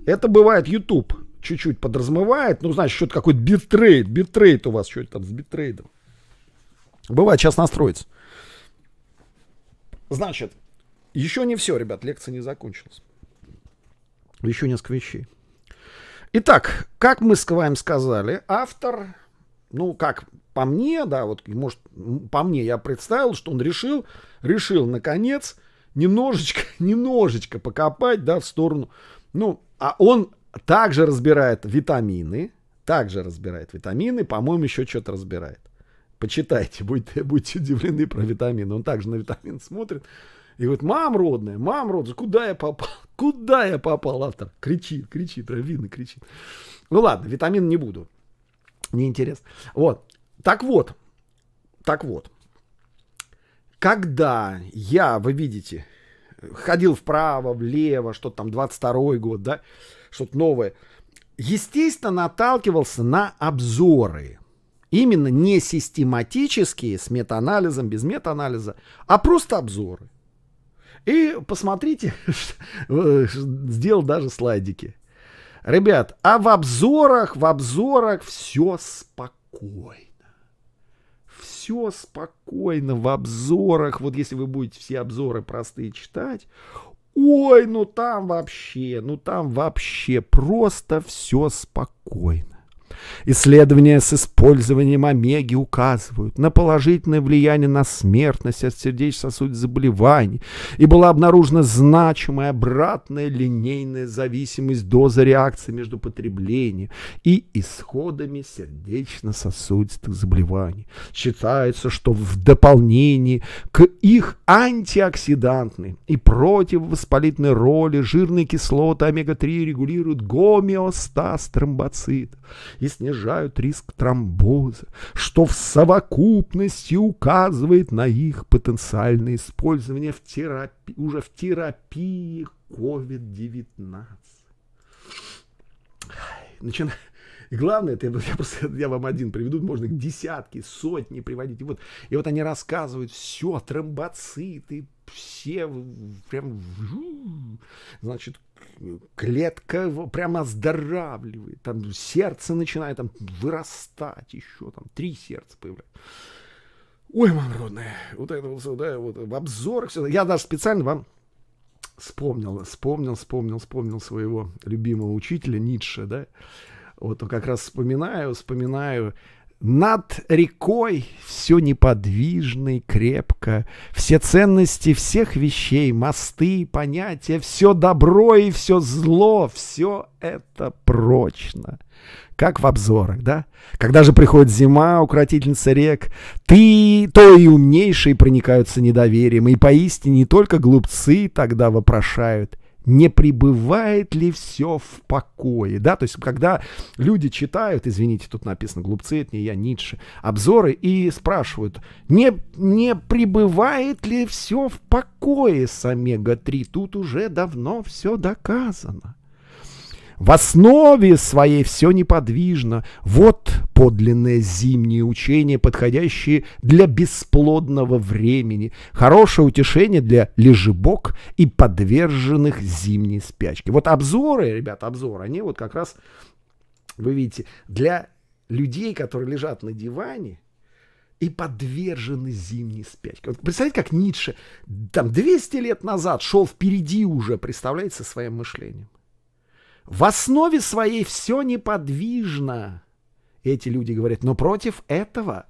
Это бывает YouTube чуть-чуть подразмывает, ну, значит, что-то какой-то битрейт, битрейт у вас, что-то там с битрейдом. Бывает, сейчас настроится. Значит, еще не все, ребят, лекция не закончилась. Еще несколько вещей. Итак, как мы с вами сказали, автор ну, как по мне, да, вот, может, по мне я представил, что он решил, решил, наконец, немножечко, <laughs> немножечко покопать, да, в сторону, ну, а он также разбирает витамины, также разбирает витамины, по-моему, еще что-то разбирает. Почитайте, будете, <laughs> будете удивлены про витамины. Он также на витамин смотрит и говорит, мам родная, мам родная, куда я попал? <laughs> Куда я попал, автор? Кричит, кричит, Равина кричит. Ну ладно, витамин не буду неинтересно. Вот. Так вот. Так вот. Когда я, вы видите, ходил вправо, влево, что-то там 22-й год, да, что-то новое, естественно, наталкивался на обзоры. Именно не систематические, с метаанализом, без метаанализа, а просто обзоры. И посмотрите, <laughs> э, сделал даже слайдики. Ребят, а в обзорах, в обзорах все спокойно. Все спокойно в обзорах. Вот если вы будете все обзоры простые читать, ой, ну там вообще, ну там вообще просто все спокойно. Исследования с использованием омеги указывают на положительное влияние на смертность от сердечно-сосудистых заболеваний, и была обнаружена значимая обратная линейная зависимость дозы реакции между потреблением и исходами сердечно-сосудистых заболеваний. Считается, что в дополнении к их антиоксидантной и противовоспалительной роли жирные кислоты омега-3 регулируют гомеостаз тромбоцитов. И снижают риск тромбоза, что в совокупности указывает на их потенциальное использование в терапии, уже в терапии COVID-19. Начинаю. И главное, это я, просто, я вам один приведу, можно десятки, сотни приводить. И вот, и вот они рассказывают все, тромбоциты, все прям, значит, клетка его прямо оздоравливает, там сердце начинает там вырастать еще, там три сердца появляются. Ой, мам родная, вот это вот сюда, вот в обзорах все. Я даже специально вам вспомнил, вспомнил, вспомнил, вспомнил своего любимого учителя Ницше, да. Вот как раз вспоминаю, вспоминаю, над рекой все неподвижно и крепко, все ценности всех вещей, мосты, понятия, все добро и все зло, все это прочно. Как в обзорах, да? Когда же приходит зима, укротительница рек, ты, то и умнейшие проникаются недоверием, и поистине не только глупцы тогда вопрошают – не пребывает ли все в покое, да, то есть когда люди читают, извините, тут написано глупцы, это не я, Ницше, обзоры и спрашивают, не, не пребывает ли все в покое с омега-3, тут уже давно все доказано. В основе своей все неподвижно. Вот подлинное зимнее учение, подходящее для бесплодного времени, хорошее утешение для лежебок и подверженных зимней спячке. Вот обзоры, ребята, обзоры, они вот как раз, вы видите, для людей, которые лежат на диване, и подвержены зимней спячке. Вот представляете, как Ницше там 200 лет назад шел впереди уже, представляете, со своим мышлением. В основе своей все неподвижно. Эти люди говорят, но против этого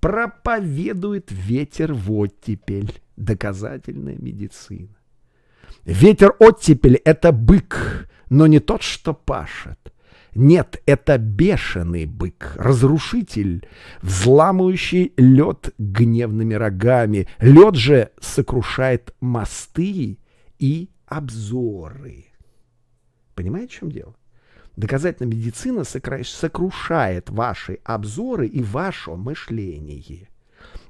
проповедует ветер в оттепель, доказательная медицина. Ветер оттепель — это бык, но не тот, что пашет. Нет, это бешеный бык, разрушитель, взламывающий лед гневными рогами. Лед же сокрушает мосты и обзоры. Понимаете, в чем дело? Доказательная медицина сокрушает ваши обзоры и ваше мышление.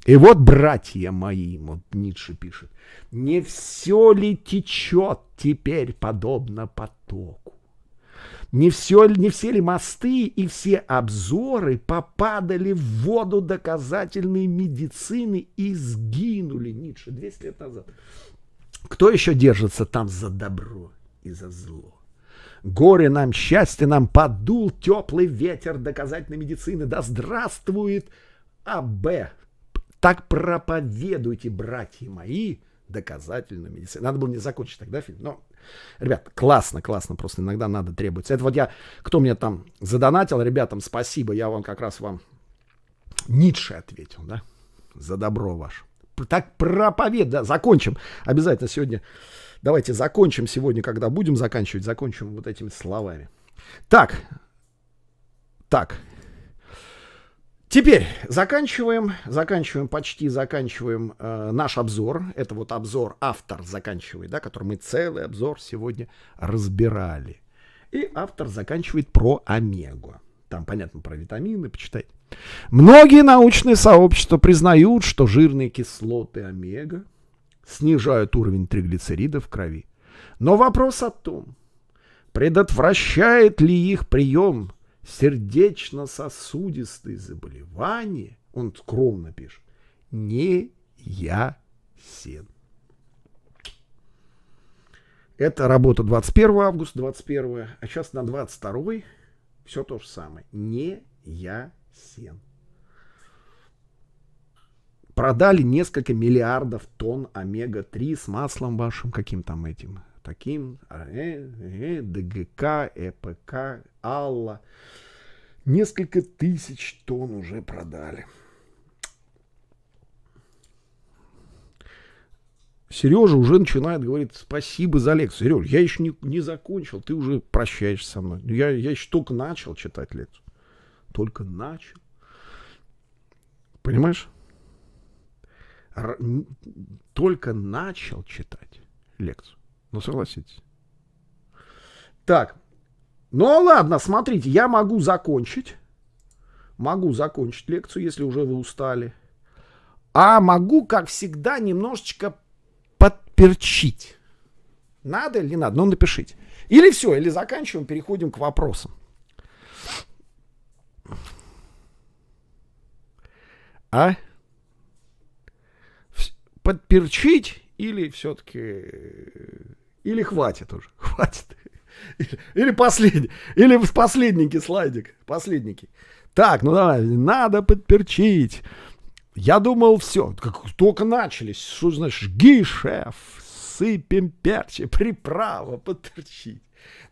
И вот, братья мои, вот Ницше пишет, не все ли течет теперь подобно потоку? Не, все, не все ли мосты и все обзоры попадали в воду доказательной медицины и сгинули, Ницше, 200 лет назад? Кто еще держится там за добро и за зло? Горе нам, счастье нам, подул теплый ветер доказательной медицины. Да здравствует А.Б. Так проповедуйте, братья мои, доказательную медицину. Надо было не закончить тогда фильм, но... Ребят, классно, классно, просто иногда надо требуется. Это вот я, кто мне там задонатил, ребятам спасибо, я вам как раз вам Ницше ответил, да, за добро ваше. Так проповед, да, закончим обязательно сегодня Давайте закончим сегодня, когда будем заканчивать, закончим вот этими словами. Так, так. Теперь заканчиваем, заканчиваем, почти заканчиваем э, наш обзор. Это вот обзор автор заканчивает, да, который мы целый обзор сегодня разбирали. И автор заканчивает про омегу. Там, понятно, про витамины, почитайте. Многие научные сообщества признают, что жирные кислоты омега – снижают уровень триглицеридов в крови. Но вопрос о том, предотвращает ли их прием сердечно-сосудистые заболевания, он скромно пишет, не ясен. Это работа 21 августа, 21, а сейчас на 22 все то же самое. Не ясен продали несколько миллиардов тонн омега-3 с маслом вашим каким там этим, таким, а, э, э, ДГК, ЭПК, Алла. Несколько тысяч тонн уже продали. Сережа уже начинает говорить спасибо за лекцию. Сереж, я еще не, не закончил, ты уже прощаешься со мной. Я, я еще только начал читать лекцию. Только начал. Понимаешь? только начал читать лекцию. Ну, согласитесь. Так. Ну, а ладно, смотрите, я могу закончить. Могу закончить лекцию, если уже вы устали. А могу, как всегда, немножечко подперчить. Надо или не надо? Ну, напишите. Или все, или заканчиваем, переходим к вопросам. А? подперчить или все-таки... Или хватит уже, <laughs> хватит. Или, последний, или в последненький слайдик, последненький. Так, ну давай, надо подперчить. Я думал, все, как только начались, что значит, жги, шеф, сыпем перчи, <laughs> приправа, подперчить.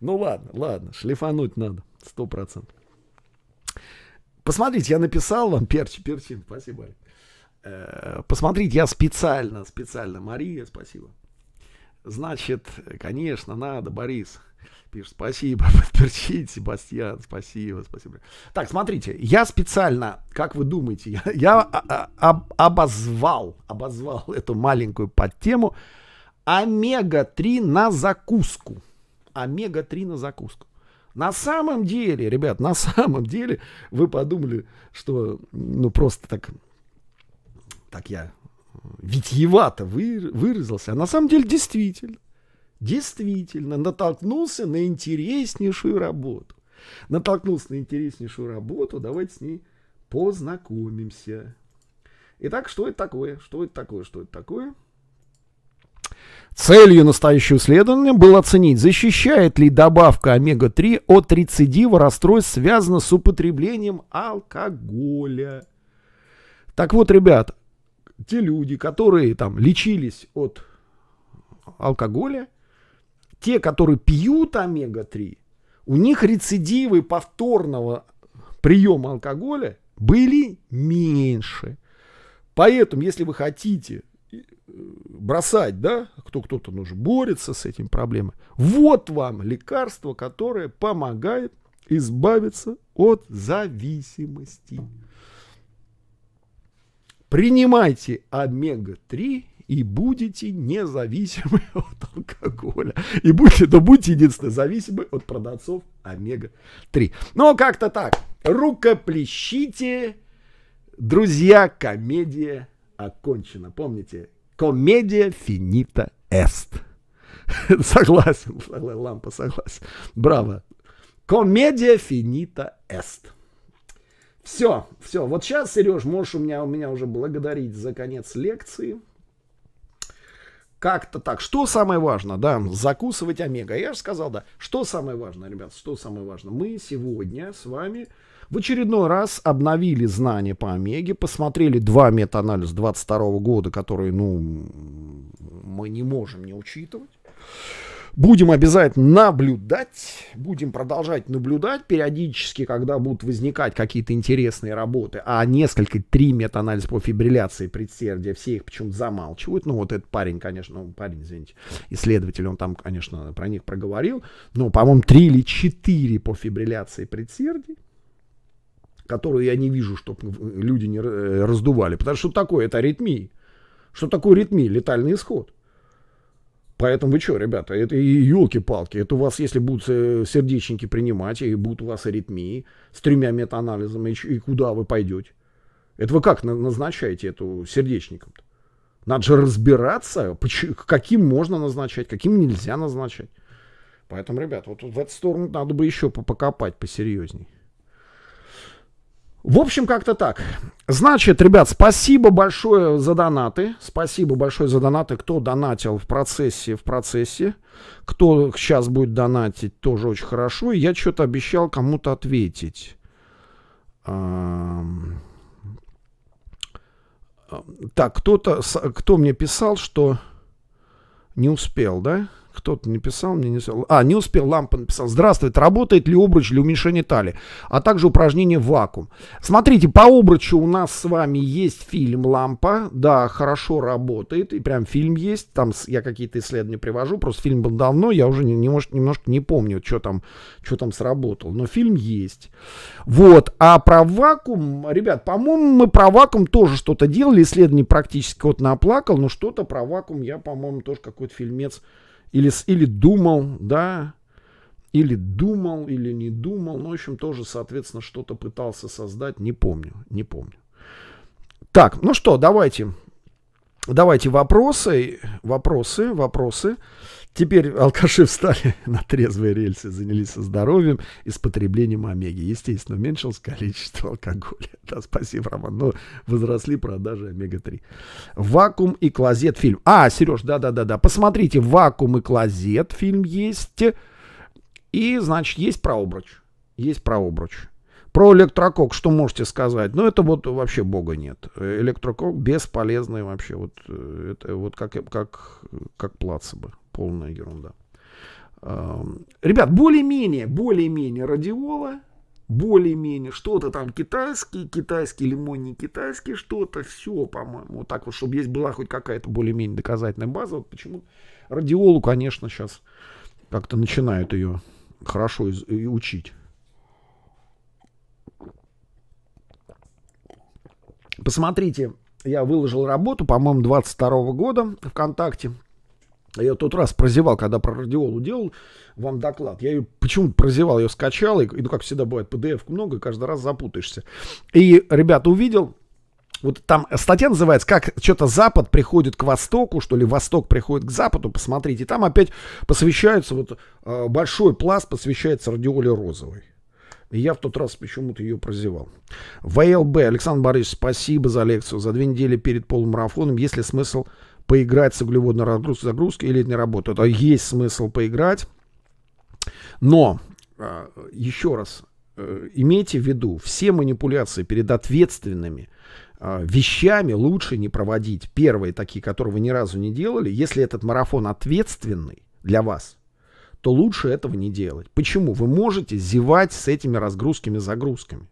Ну ладно, ладно, шлифануть надо, сто процентов. Посмотрите, я написал вам перчи, перчин, спасибо, Олег. Э, посмотрите, я специально, специально, Мария, спасибо. Значит, конечно, надо, Борис. Пишет, спасибо, <laughs> подперчите, Себастьян, спасибо, спасибо. Так, смотрите, я специально, как вы думаете, я, я а, а обозвал, обозвал <laughs> эту маленькую подтему омега-3 на закуску. Омега-3 на закуску. На самом деле, ребят, на самом деле, вы подумали, что, ну, просто так так я витьевато выразился, а на самом деле действительно, действительно натолкнулся на интереснейшую работу. Натолкнулся на интереснейшую работу, давайте с ней познакомимся. Итак, что это такое? Что это такое? Что это такое? Целью настоящего исследования было оценить, защищает ли добавка омега-3 от рецидива расстройств, связанных с употреблением алкоголя. Так вот, ребят, те люди, которые там лечились от алкоголя, те, которые пьют омега-3, у них рецидивы повторного приема алкоголя были меньше. Поэтому, если вы хотите э, бросать, да, кто кто-то нужен, ну, борется с этим проблемой, вот вам лекарство, которое помогает избавиться от зависимости. Принимайте омега-3 и будете независимы <laughs> от алкоголя. И будете, да будете единственное, зависимы от продавцов омега-3. Но как-то так. Рукоплещите, друзья, комедия окончена. Помните, комедия финита эст. <laughs> Согласен, лампа, согласен. Браво. Комедия финита эст. Все, все. Вот сейчас, Сереж, можешь у меня, у меня уже благодарить за конец лекции. Как-то так. Что самое важное, да, закусывать омега. А я же сказал, да. Что самое важное, ребят, что самое важное. Мы сегодня с вами в очередной раз обновили знания по Омеге, посмотрели два метаанализа 22 года, которые, ну, мы не можем не учитывать. Будем обязательно наблюдать, будем продолжать наблюдать периодически, когда будут возникать какие-то интересные работы, а несколько, три метаанализа по фибрилляции предсердия, все их почему-то замалчивают. Ну, вот этот парень, конечно, ну, парень, извините, исследователь, он там, конечно, про них проговорил, но, по-моему, три или четыре по фибрилляции предсердий которую я не вижу, чтобы люди не э, раздували. Потому что такое? Это аритмии. Что такое аритмия? Летальный исход. Поэтому вы что, ребята, это и елки-палки, это у вас, если будут э, сердечники принимать, и будут у вас аритмии с тремя метаанализами, и куда вы пойдете? Это вы как назначаете эту сердечником-то? Надо же разбираться, каким можно назначать, каким нельзя назначать. Поэтому, ребят, вот в эту сторону надо бы еще покопать посерьезней. В общем, как-то так. Значит, ребят, спасибо большое за донаты. Спасибо большое за донаты, кто донатил в процессе, в процессе. Кто сейчас будет донатить, тоже очень хорошо. Я что-то обещал кому-то ответить. Так, кто-то, кто мне писал, что не успел, да? Кто-то написал мне не писал. А, не успел, лампа написал. Здравствует, работает ли обруч для уменьшения талии? А также упражнение вакуум. Смотрите, по обручу у нас с вами есть фильм «Лампа». Да, хорошо работает. И прям фильм есть. Там я какие-то исследования привожу. Просто фильм был давно, я уже не, не, может, немножко не помню, что там, что там сработал. Но фильм есть. Вот. А про вакуум, ребят, по-моему, мы про вакуум тоже что-то делали. Исследование практически вот наплакал, но что-то про вакуум я, по-моему, тоже какой-то фильмец или, или думал, да, или думал, или не думал, ну, в общем, тоже, соответственно, что-то пытался создать, не помню, не помню. Так, ну что, давайте Давайте вопросы, вопросы, вопросы. Теперь алкаши встали <laughs> на трезвые рельсы, занялись со здоровьем и с потреблением омеги. Естественно, уменьшилось количество <laughs> алкоголя. Да, спасибо, Роман. Но ну, возросли продажи омега-3. «Вакуум и клозет» фильм. А, Сереж, да-да-да-да. Посмотрите, «Вакуум и клозет» фильм есть. И, значит, есть прообруч. Есть прообруч. Про электрокок что можете сказать? Ну, это вот вообще бога нет. Электрокок бесполезный вообще. Вот, э, это вот как, как, как плацебо. Полная ерунда. Ребят, более-менее, более-менее радиола, более-менее что-то там китайский, китайский лимон не китайский, что-то все, по-моему, вот так вот, чтобы есть была хоть какая-то более-менее доказательная база. Вот почему радиолу, конечно, сейчас как-то начинают ее хорошо из- и учить. Посмотрите, я выложил работу, по-моему, 22 -го года ВКонтакте. Я тот раз прозевал, когда про радиолу делал вам доклад. Я ее почему прозевал, ее скачал, и, ну, как всегда бывает, pdf много, и каждый раз запутаешься. И, ребята, увидел, вот там статья называется, как что-то Запад приходит к Востоку, что ли, Восток приходит к Западу, посмотрите. И там опять посвящается вот э, большой пласт посвящается радиоле розовой. И я в тот раз почему-то ее прозевал. ВЛБ. А Александр Борисович, спасибо за лекцию. За две недели перед полумарафоном. Есть ли смысл поиграть с углеводной разгрузкой, загрузкой или это не работает? А есть смысл поиграть. Но, а, еще раз, э, имейте в виду, все манипуляции перед ответственными а, вещами лучше не проводить. Первые такие, которые вы ни разу не делали. Если этот марафон ответственный для вас, то лучше этого не делать. Почему? Вы можете зевать с этими разгрузками-загрузками.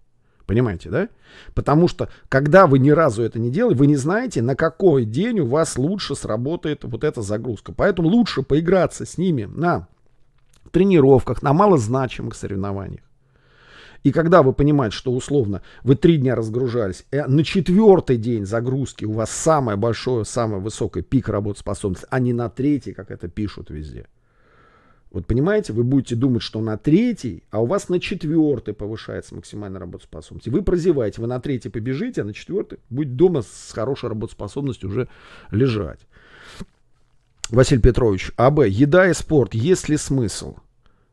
Понимаете, да? Потому что, когда вы ни разу это не делали, вы не знаете, на какой день у вас лучше сработает вот эта загрузка. Поэтому лучше поиграться с ними на тренировках, на малозначимых соревнованиях. И когда вы понимаете, что условно вы три дня разгружались, и на четвертый день загрузки у вас самое большое, самое высокое пик работоспособности, а не на третий, как это пишут везде – вот понимаете, вы будете думать, что на третий, а у вас на четвертый повышается максимальная работоспособность. вы прозеваете, вы на третий побежите, а на четвертый будет дома с хорошей работоспособностью уже лежать. Василий Петрович, АБ, еда и спорт, есть ли смысл?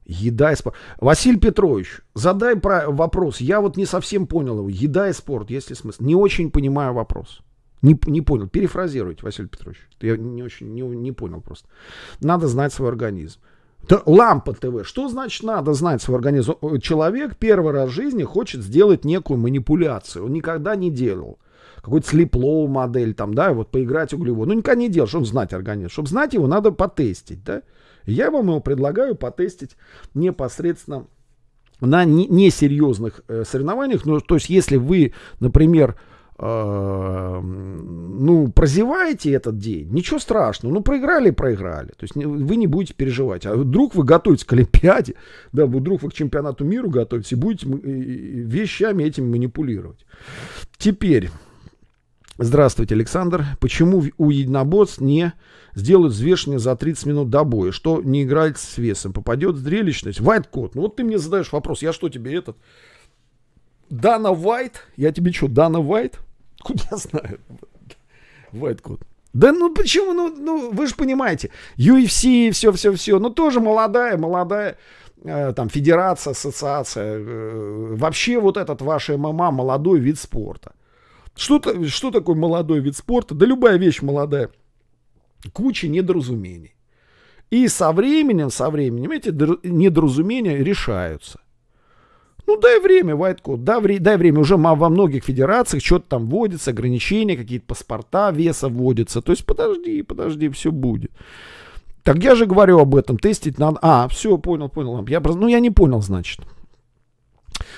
Еда и спорт. Василий Петрович, задай про вопрос. Я вот не совсем понял его. Еда и спорт, есть ли смысл? Не очень понимаю вопрос. Не, не понял. Перефразируйте, Василий Петрович. Я не очень не, не понял просто. Надо знать свой организм лампа ТВ. Что значит надо знать свой организм? Человек первый раз в жизни хочет сделать некую манипуляцию. Он никогда не делал. Какой-то слеплоу модель там, да, вот поиграть углевод. Ну, никогда не делал, чтобы знать организм. Чтобы знать его, надо потестить, да. Я вам его предлагаю потестить непосредственно на несерьезных э, соревнованиях. Ну, то есть, если вы, например, Э, ну, прозеваете этот день, ничего страшного, ну, проиграли, проиграли, то есть вы не будете переживать, а вдруг вы готовитесь к Олимпиаде, <laughs> да, вдруг вы к чемпионату мира готовитесь и будете вещами этим манипулировать. Теперь, здравствуйте, Александр, почему у единоборств не сделают взвешивание за 30 минут до боя, что не играет с весом, попадет зрелищность, вайт-код, ну, вот ты мне задаешь вопрос, я что тебе этот... Дана Вайт, я тебе что, Дана Вайт? Куда я знаю? White Code. Да ну почему? Ну, ну вы же понимаете. UFC, все-все-все. Ну тоже молодая, молодая э, там федерация, ассоциация. Э, вообще вот этот ваш ММА молодой вид спорта. Что, что такое молодой вид спорта? Да любая вещь молодая. Куча недоразумений. И со временем, со временем эти недоразумения решаются. Ну, дай время, Вайткот, дай, дай время. Уже во многих федерациях что-то там вводится, ограничения, какие-то паспорта, веса вводятся. То есть подожди, подожди, все будет. Так я же говорю об этом, тестить надо. А, все, понял, понял. Я, ну, я не понял, значит.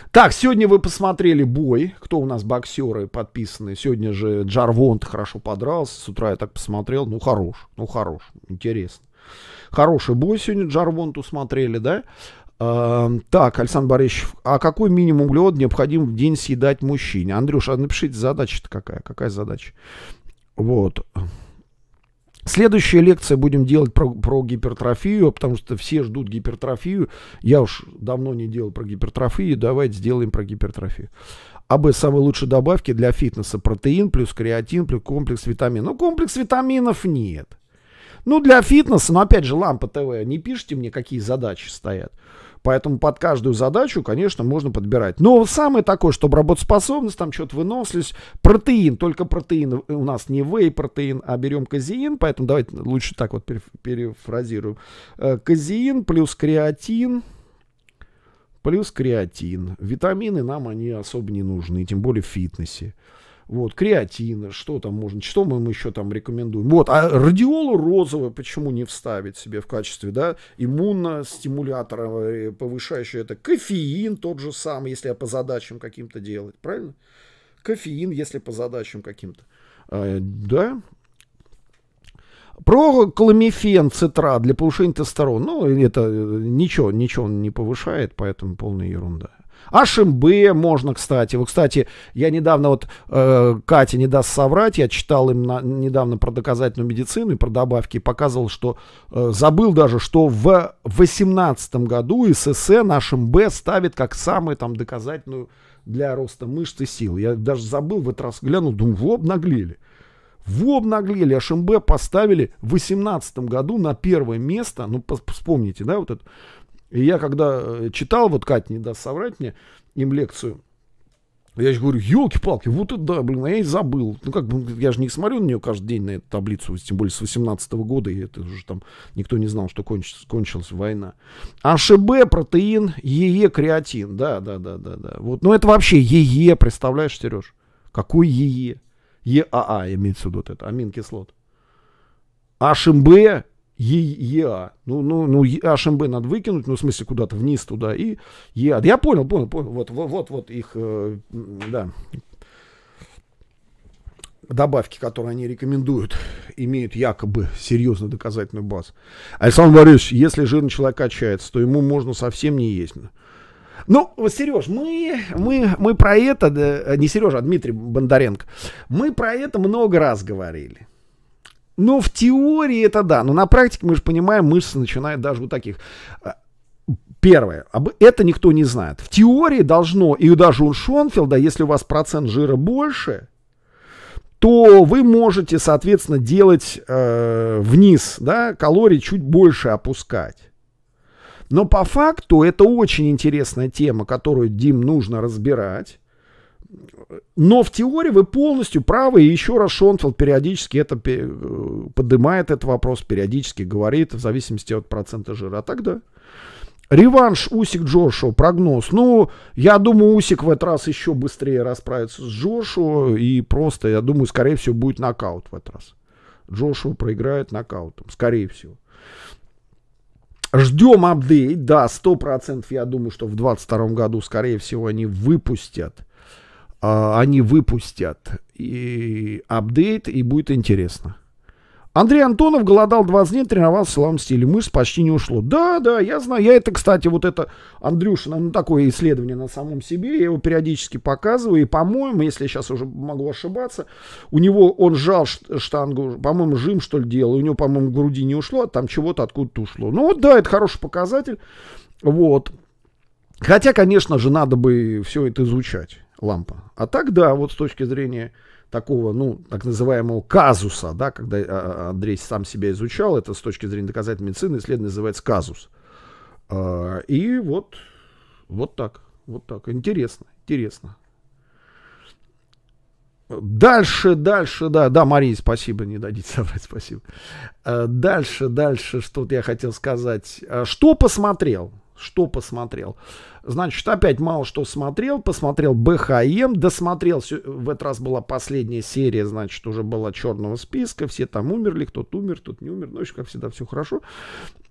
Так, сегодня вы посмотрели бой. Кто у нас боксеры подписаны? Сегодня же Джарвонт хорошо подрался. С утра я так посмотрел. Ну, хорош, ну, хорош. Интересно. Хороший бой сегодня Джарвонту смотрели, да? Эм, так, Александр Борисович, а какой минимум углевод необходим в день съедать мужчине? Андрюш, а напишите, задача-то какая? Какая задача? Вот. Следующая лекция будем делать про, про гипертрофию, потому что все ждут гипертрофию. Я уж давно не делал про гипертрофию, давайте сделаем про гипертрофию. АБ – самые лучшие добавки для фитнеса. Протеин плюс креатин плюс комплекс витаминов. Но ну, комплекс витаминов нет. Ну, для фитнеса, но опять же, лампа ТВ, не пишите мне, какие задачи стоят. Поэтому под каждую задачу, конечно, можно подбирать. Но самое такое, чтобы работоспособность, там что-то выносливость, протеин, только протеин э, у нас не вей протеин, а берем казеин, поэтому давайте лучше так вот перефразирую: э, Казеин плюс креатин, плюс креатин. Витамины нам они особо не нужны, тем более в фитнесе. Вот, креатина, что там можно, что мы им еще там рекомендуем. Вот, а радиолу розовую почему не вставить себе в качестве, да, иммуностимулятора, повышающего это кофеин тот же самый, если я по задачам каким-то делать, правильно? Кофеин, если по задачам каким-то. А, да, про кламифен, цитра для повышения тестостерона. Ну, это э, ничего, ничего он не повышает, поэтому полная ерунда. HMB можно, кстати. Вот, кстати, я недавно, вот э, Катя не даст соврать, я читал им на, недавно про доказательную медицину и про добавки, и показывал, что э, забыл даже, что в 2018 году ССН HMB ставит как самую там доказательную для роста мышц и сил. Я даже забыл, в этот раз глянул, думаю, в обнаглели. В обнаглели, ШМБ поставили в 2018 году на первое место, ну, вспомните, да, вот это, и я когда э, читал, вот Катя не даст соврать мне, им лекцию, я же говорю, елки-палки, вот это да, блин, а я и забыл. Ну как, бы я же не смотрю на нее каждый день, на эту таблицу, тем более с 18 -го года, и это уже там никто не знал, что кончилась, кончилась война. АШБ, э протеин, ЕЕ, креатин, да, да, да, да, да. Вот, ну это вообще ЕЕ, представляешь, Сереж? Какой ЕЕ? ЕАА а, имеется в виду вот это, аминкислот. АШМБ э ЕА. Ну, ну, ну, HMB надо выкинуть, ну, в смысле, куда-то вниз туда. И ЕА. Я понял, понял, понял. Вот, вот, вот, вот их, э, да, добавки, которые они рекомендуют, имеют якобы серьезную доказательную базу. Александр Борисович, если жирный человек качается, то ему можно совсем не есть. Ну, вот, Сереж, мы, мы, мы про это, не Сережа, а Дмитрий Бондаренко, мы про это много раз говорили. Но в теории это да, но на практике мы же понимаем, мышцы начинают даже у таких. А, первое, об это никто не знает. В теории должно, и даже у Шонфилда, если у вас процент жира больше, то вы можете, соответственно, делать э, вниз, да, калорий чуть больше опускать. Но по факту это очень интересная тема, которую Дим нужно разбирать но в теории вы полностью правы, и еще раз Шонфилд периодически это э, поднимает этот вопрос, периодически говорит, в зависимости от процента жира. А так да. Реванш Усик Джоршу, прогноз. Ну, я думаю, Усик в этот раз еще быстрее расправится с Джоршу, и просто, я думаю, скорее всего, будет нокаут в этот раз. Джошу проиграет нокаутом, скорее всего. Ждем апдейт, да, 100% я думаю, что в 2022 году, скорее всего, они выпустят а, они выпустят и апдейт, и будет интересно. Андрей Антонов голодал 20 дней, тренировался в силовом стиле. Мышц почти не ушло. Да, да, я знаю. Я это, кстати, вот это, Андрюшина, ну, такое исследование на самом себе. Я его периодически показываю. И, по-моему, если я сейчас уже могу ошибаться, у него, он жал штангу, по-моему, жим, что ли, делал. У него, по-моему, груди не ушло, а там чего-то откуда-то ушло. Ну, вот, да, это хороший показатель. Вот. Хотя, конечно же, надо бы все это изучать лампа. А так, да, вот с точки зрения такого, ну, так называемого казуса, да, когда а, а, Андрей сам себя изучал, это с точки зрения доказательной медицины исследование называется казус. А, и вот, вот так, вот так. Интересно, интересно. Дальше, дальше, да, да, Мария, спасибо, не дадите соврать, спасибо. Дальше, дальше, что я хотел сказать. Что посмотрел? Что посмотрел? Значит, опять мало что смотрел, посмотрел БХМ, досмотрел, в этот раз была последняя серия, значит, уже была черного списка, все там умерли, кто-то умер, тот не умер, ну, еще, как всегда, все хорошо,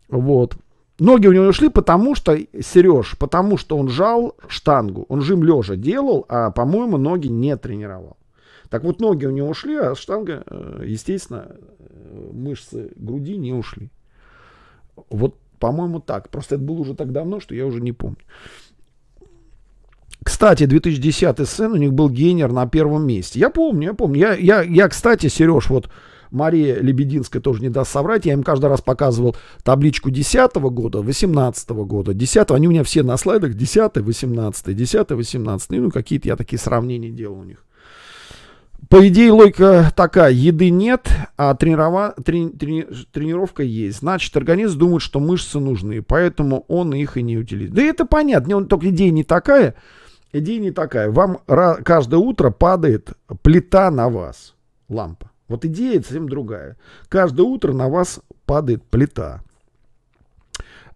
вот. Ноги у него ушли, потому что, Сереж, потому что он жал штангу, он жим лежа делал, а, по-моему, ноги не тренировал. Так вот, ноги у него ушли, а штанга, э, естественно, э, мышцы груди не ушли. Вот, по-моему, так. Просто это было уже так давно, что я уже не помню. Кстати, 2010 СН у них был Гейнер на первом месте. Я помню, я помню. Я, я, я кстати, Сереж, вот Мария Лебединская тоже не даст соврать. Я им каждый раз показывал табличку 10 года, 18 года, 10 Они у меня все на слайдах 10, 18, 10, 18. Ну, какие-то я такие сравнения делал у них. По идее, логика такая, еды нет, а тренирова... трени... Трени... тренировка есть. Значит, организм думает, что мышцы нужны, поэтому он их и не утилизирует. Да это понятно, он только идея не такая идея не такая. Вам каждое утро падает плита на вас, лампа. Вот идея совсем другая. Каждое утро на вас падает плита.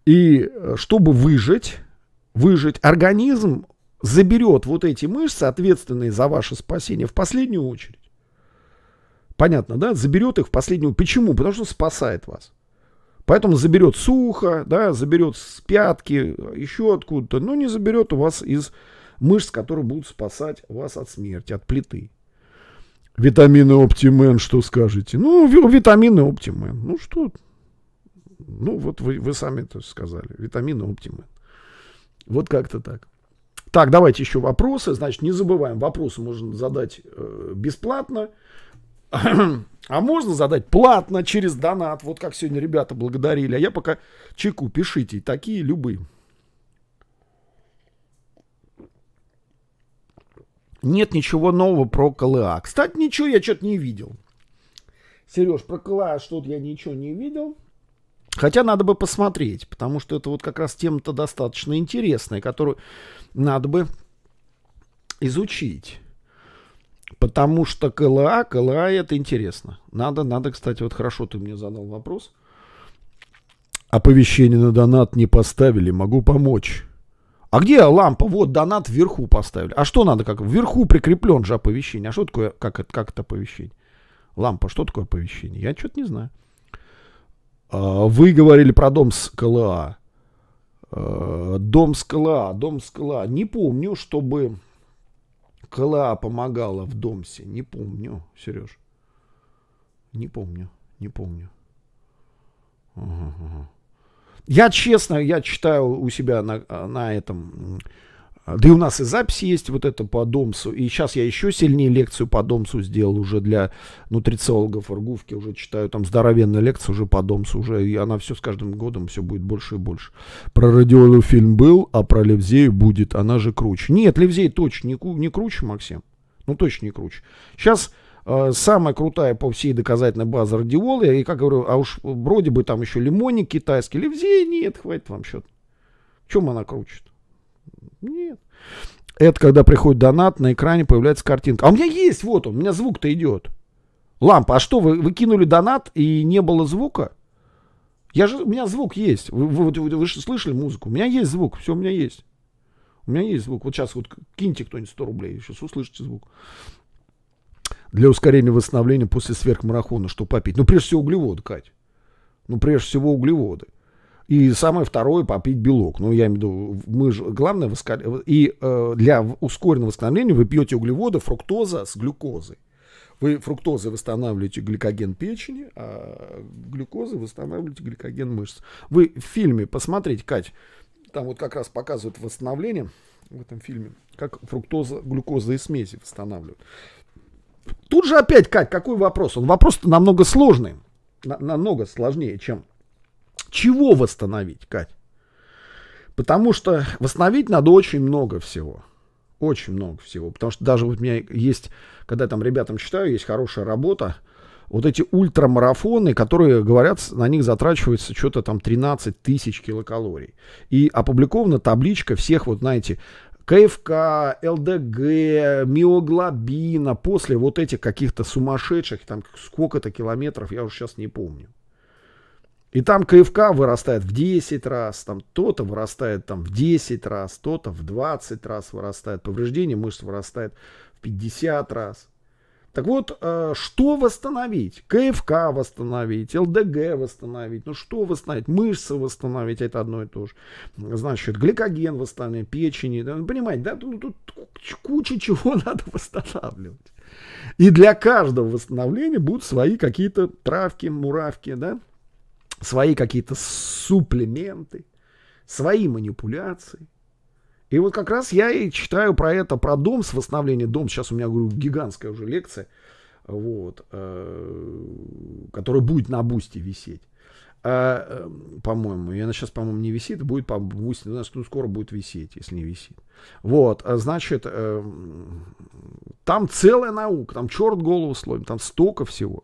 И э, чтобы выжить, выжить, организм заберет вот эти мышцы, ответственные за ваше спасение, в последнюю очередь. Понятно, да? Заберет их в последнюю. Почему? Потому что спасает вас. Поэтому заберет сухо, да, заберет с пятки, э, еще откуда-то, но не заберет у вас из мышц, которые будут спасать вас от смерти, от плиты. Витамины Оптимен, что скажете? Ну, витамины Оптимен. Ну, что? Ну, вот вы, вы сами это сказали. Витамины Оптимен. Вот как-то так. Так, давайте еще вопросы. Значит, не забываем, вопросы можно задать э, бесплатно. <clears throat> А можно задать платно через донат, вот как сегодня ребята благодарили. А я пока чеку пишите, такие любые. нет ничего нового про КЛА. Кстати, ничего я что-то не видел. Сереж, про КЛА что-то я ничего не видел. Хотя надо бы посмотреть, потому что это вот как раз тема-то достаточно интересная, которую надо бы изучить. Потому что КЛА, КЛА это интересно. Надо, надо, кстати, вот хорошо ты мне задал вопрос. Оповещение на донат не поставили, могу помочь. А где лампа? Вот, донат вверху поставили. А что надо? Как? Вверху прикреплен же оповещение. А что такое, как, это, как это оповещение? Лампа, что такое оповещение? Я что-то не знаю. А, вы говорили про дом с КЛА. А, дом с КЛА, дом с КЛА. Не помню, чтобы КЛА помогала в Домсе. Не помню, Сереж. Не помню, не помню. Ага, ага. Я честно, я читаю у себя на, на этом... Да и у нас и запись есть вот это по Домсу. И сейчас я еще сильнее лекцию по Домсу сделал уже для нутрициологов Иргувки. Уже читаю там здоровенная лекция уже по Домсу. Уже, и она все с каждым годом все будет больше и больше. Про радиолу фильм был, а про Левзею будет. Она же круче. Нет, Левзей точно не, не круче, Максим. Ну, точно не круче. Сейчас Э, самая крутая по всей доказательной базе радиолы. И как говорю, а уж вроде бы там еще лимонник китайский. Левзей нет, хватит вам счет. Чем она крутит? Нет. Это когда приходит донат, на экране появляется картинка. А у меня есть, вот он, у меня звук-то идет. Лампа, а что, вы, вы кинули донат и не было звука? Я же, у меня звук есть. Вы, вы, вы, вы же слышали музыку? У меня есть звук, все у меня есть. У меня есть звук. Вот сейчас вот киньте кто-нибудь 100 рублей, сейчас услышите звук для ускорения восстановления после сверхмарафона, что попить? Ну, прежде всего, углеводы, Кать. Ну, прежде всего, углеводы. И самое второе попить белок. Ну, я имею в виду, мы же, главное, воскор... и э, для ускоренного восстановления вы пьете углеводы, фруктоза с глюкозой. Вы фруктозой восстанавливаете гликоген печени, а глюкозой восстанавливаете гликоген мышц. Вы в фильме, посмотрите, Кать, там вот как раз показывают восстановление в этом фильме, как фруктоза, глюкоза и смеси восстанавливают. Тут же опять, Кать, какой вопрос? Он вопрос-то намного сложный. На намного сложнее, чем чего восстановить, Кать? Потому что восстановить надо очень много всего. Очень много всего. Потому что даже вот у меня есть, когда я там ребятам читаю, есть хорошая работа. Вот эти ультрамарафоны, которые, говорят, на них затрачивается что-то там 13 тысяч килокалорий. И опубликована табличка всех, вот знаете, КФК, ЛДГ, миоглобина после вот этих каких-то сумасшедших, там сколько-то километров, я уже сейчас не помню. И там КФК вырастает в 10 раз, там то-то вырастает там в 10 раз, то-то в 20 раз вырастает, повреждение мышц вырастает в 50 раз. Так вот, э, что восстановить? КФК восстановить, ЛДГ восстановить, ну что восстановить? Мышцы восстановить, это одно и то же. Значит, гликоген восстановить, печени, ну, понимаете, да, тут, ну, тут куча чего <laughs> надо восстанавливать. И для каждого восстановления будут свои какие-то травки, муравки, да, свои какие-то суплементы, свои манипуляции. И вот как раз я и читаю про это, про дом с восстановлением дом. Сейчас у меня, говорю, гигантская уже лекция, вот, э, которая будет на бусте висеть. А, э, по-моему, и она сейчас, по-моему, не висит, будет по бусте, ну, ну, скоро будет висеть, если не висит. Вот, а значит, э, там целая наука, там черт голову слоем, там столько всего.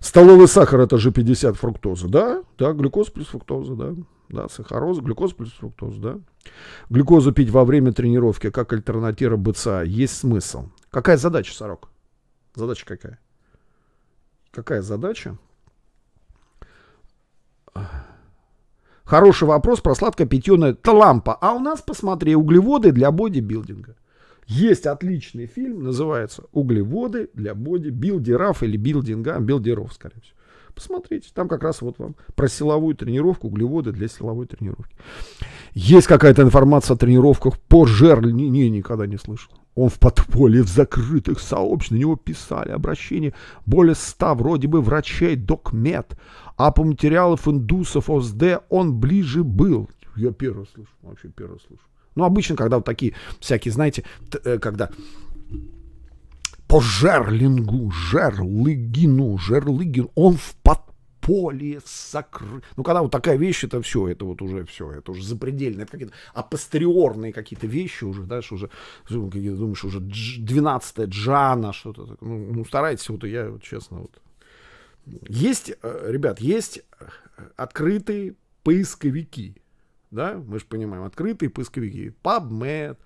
Столовый сахар это же 50 фруктозы, да? Да, глюкоза плюс фруктоза, да да, сахароза, глюкоза плюс фруктоза, да. Глюкозу пить во время тренировки как альтернатива БЦА есть смысл. Какая задача, Сорок? Задача какая? Какая задача? Хороший вопрос про сладко-питьеное лампа. А у нас, посмотри, углеводы для бодибилдинга. Есть отличный фильм, называется «Углеводы для бодибилдеров» или «Билдинга», «Билдеров», скорее всего. Посмотрите, там как раз вот вам про силовую тренировку, углеводы для силовой тренировки. Есть какая-то информация о тренировках по жерль? Не, не, никогда не слышал. Он в подполье, в закрытых сообществах, на него писали обращение более ста вроде бы врачей, докмед, а по материалов индусов ОСД он ближе был. Я первый слышу, вообще первый слышу. Ну, обычно, когда вот такие всякие, знаете, э, когда по Жерлингу, Жерлыгину, Жерлыгин. Он в подполье сокры... Ну, когда вот такая вещь, это все, это вот уже все, это уже запредельно, это какие-то апостериорные какие-то вещи уже, дальше уже, какие думаешь, уже 12 Джана, что-то такое. Ну, ну, старайтесь, вот я, вот, честно, вот. Есть, э, ребят, есть э, открытые поисковики, да, мы же понимаем, открытые поисковики, PubMed,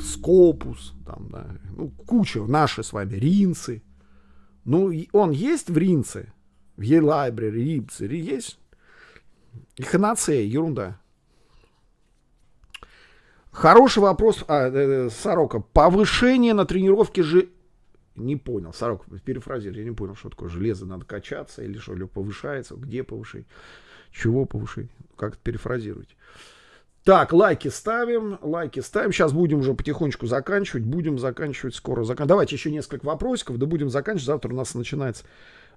Скопус, там, да, ну, куча, наши с вами, Ринцы. Ну, он есть в Ринце? В елайбрере, library Ринцы есть? Эхонация, ерунда. Хороший вопрос, а, э, э, Сорока. Повышение на тренировке же... Не понял, Сорок, перефразирую, я не понял, что такое железо, надо качаться или что, или повышается, где повышение, чего повышение, как это перефразировать. Так, лайки ставим, лайки ставим. Сейчас будем уже потихонечку заканчивать. Будем заканчивать скоро. Закан... Давайте еще несколько вопросиков, да будем заканчивать. Завтра у нас начинается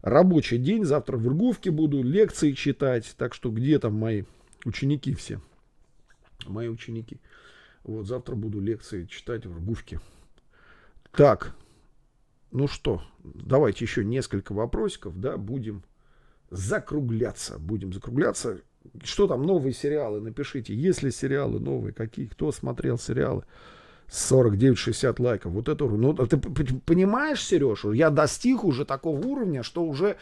рабочий день. Завтра в Иргувке буду лекции читать. Так что где там мои ученики все? Мои ученики. Вот завтра буду лекции читать в Иргувке. Так, ну что, давайте еще несколько вопросиков, да, будем закругляться. Будем закругляться. Что там новые сериалы? Напишите. Есть ли сериалы новые? Какие? Кто смотрел сериалы? 49-60 лайков. Вот это... Ну, а ты понимаешь, Сереж, я достиг уже такого уровня, что уже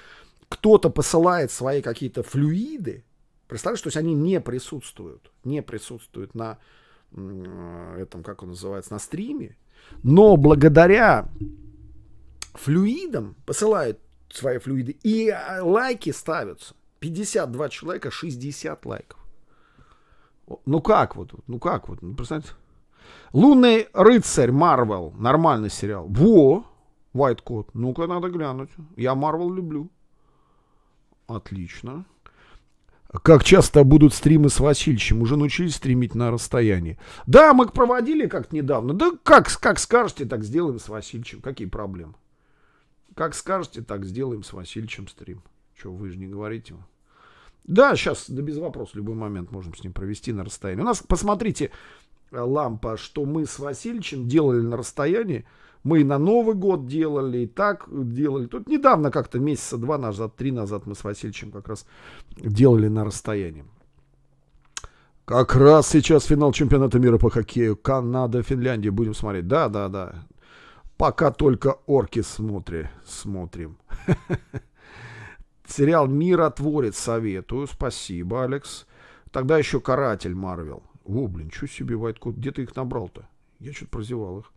кто-то посылает свои какие-то флюиды. Представляешь, то есть они не присутствуют. Не присутствуют на этом, как он называется, на стриме. Но благодаря флюидам посылают свои флюиды и а, лайки ставятся. 52 человека, 60 лайков. Ну как вот, ну как вот, ну представьте. Лунный рыцарь Марвел, нормальный сериал. Во, White Кот, ну-ка надо глянуть. Я Марвел люблю. Отлично. Как часто будут стримы с Васильевичем? Уже научились стримить на расстоянии. Да, мы проводили как-то недавно. Да как, как скажете, так сделаем с Васильевичем. Какие проблемы? Как скажете, так сделаем с Васильевичем стрим. Что вы же не говорите? Да, сейчас, да без вопросов, любой момент можем с ним провести на расстоянии. У нас, посмотрите, э, лампа, что мы с Васильичем делали на расстоянии. Мы и на Новый год делали, и так делали. Тут недавно как-то месяца два назад, три назад мы с Васильичем как раз делали на расстоянии. Как раз сейчас финал чемпионата мира по хоккею. Канада, Финляндия. Будем смотреть. Да, да, да. Пока только орки смотри, смотрим. <laughs> Сериал «Миротворец» советую. Спасибо, Алекс. Тогда еще «Каратель» Марвел. О, блин, что себе, Вайткот, где ты их набрал-то? Я что-то прозевал их.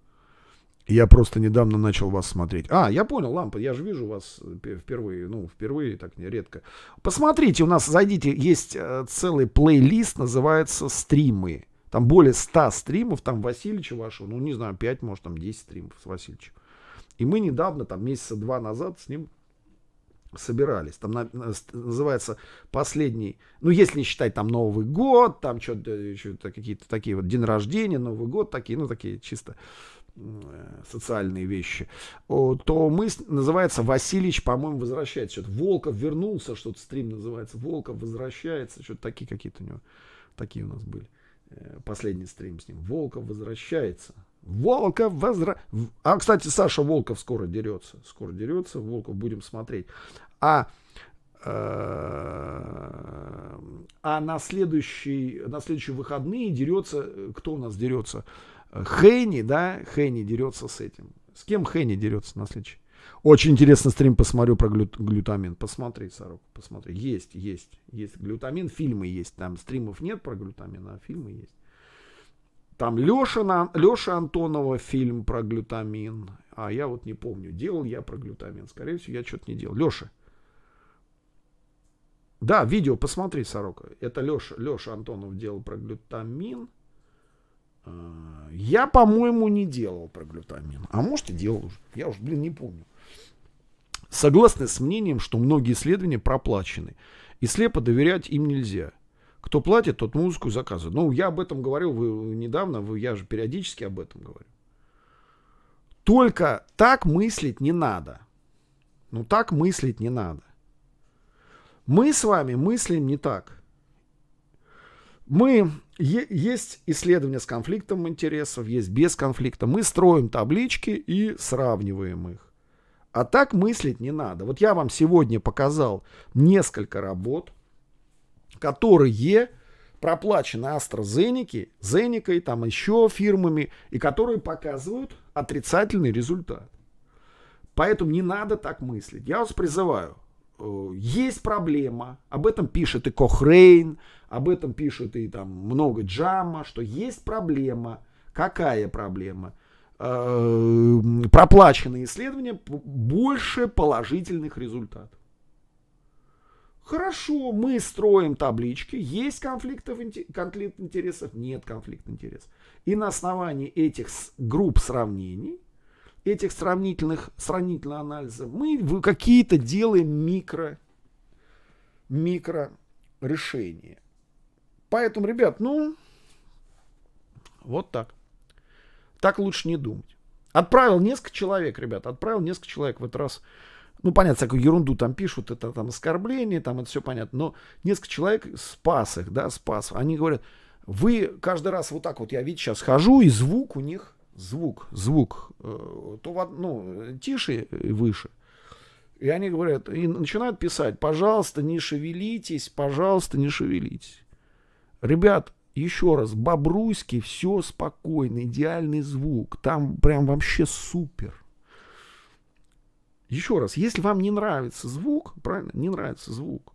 Я просто недавно начал вас смотреть. А, я понял, лампа, я же вижу вас э, впервые, ну, впервые, так не редко. Посмотрите, у нас, зайдите, есть э, целый плейлист, называется «Стримы». Там более 100 стримов, там Васильича вашего, ну, не знаю, 5, может, там 10 стримов с Васильичем. И мы недавно, там месяца два назад с ним собирались. Там на, называется последний, ну, если не считать там Новый год, там что-то, что-то какие-то такие вот день рождения, Новый год, такие, ну, такие чисто э, социальные вещи, то мы, называется, Васильевич, по-моему, возвращается. Что-то Волков вернулся, что-то стрим называется. Волков возвращается, что-то такие какие-то у него, такие у нас были. Э, последний стрим с ним. Волков возвращается. Волков возра... А, кстати, Саша Волков скоро дерется. Скоро дерется, Волков будем смотреть. А, э, а, на, следующий, на следующие выходные дерется... Кто у нас дерется? Хейни, да? Хейни дерется с этим. С кем Хейни дерется на следующий? Очень интересный стрим посмотрю про глют, глютамин. Посмотри, Сарок, посмотри. Есть, есть, есть глютамин, фильмы есть. Там стримов нет про глютамин, а фильмы есть. Там Леша, Леша Антонова фильм про глютамин. А я вот не помню, делал я про глютамин. Скорее всего, я что-то не делал. Леша. Да, видео посмотри, Сорока. Это Леша, Леша Антонов делал про глютамин. А, я, по-моему, не делал про глютамин. А может и делал уже. Я уже, блин, не помню. Согласны с мнением, что многие исследования проплачены. И слепо доверять им нельзя. Кто платит, тот музыку заказывает. Ну, я об этом говорил вы, недавно, вы, я же периодически об этом говорю. Только так мыслить не надо. Ну, так мыслить не надо. Мы с вами мыслим не так. Мы есть исследования с конфликтом интересов, есть без конфликта. Мы строим таблички и сравниваем их. А так мыслить не надо. Вот я вам сегодня показал несколько работ, которые проплачены AstraZeneca, Zeneca, там еще фирмами, и которые показывают отрицательный результат. Поэтому не надо так мыслить. Я вас призываю, э, есть проблема, об этом пишет и Кохрейн, об этом пишет и там много Джама, что есть проблема. Какая проблема? Э, проплаченные исследования больше положительных результатов. Хорошо, мы строим таблички, есть конфликтов, конфликт интересов, нет конфликта интересов. И на основании этих групп сравнений, этих сравнительных, сравнительного анализа, мы какие-то делаем микро, микро решения. Поэтому, ребят, ну, вот так. Так лучше не думать. Отправил несколько человек, ребят, отправил несколько человек в этот раз ну, понятно, всякую ерунду там пишут, это там оскорбление, там это все понятно, но несколько человек спас их, да, спас. Они говорят, вы каждый раз вот так вот, я ведь сейчас хожу, и звук у них, звук, звук, э, то, в, ну, тише и выше. И они говорят, и начинают писать, пожалуйста, не шевелитесь, пожалуйста, не шевелитесь. Ребят, еще раз, Бобруйский, все спокойно, идеальный звук, там прям вообще супер. Еще раз, если вам не нравится звук, правильно, не нравится звук,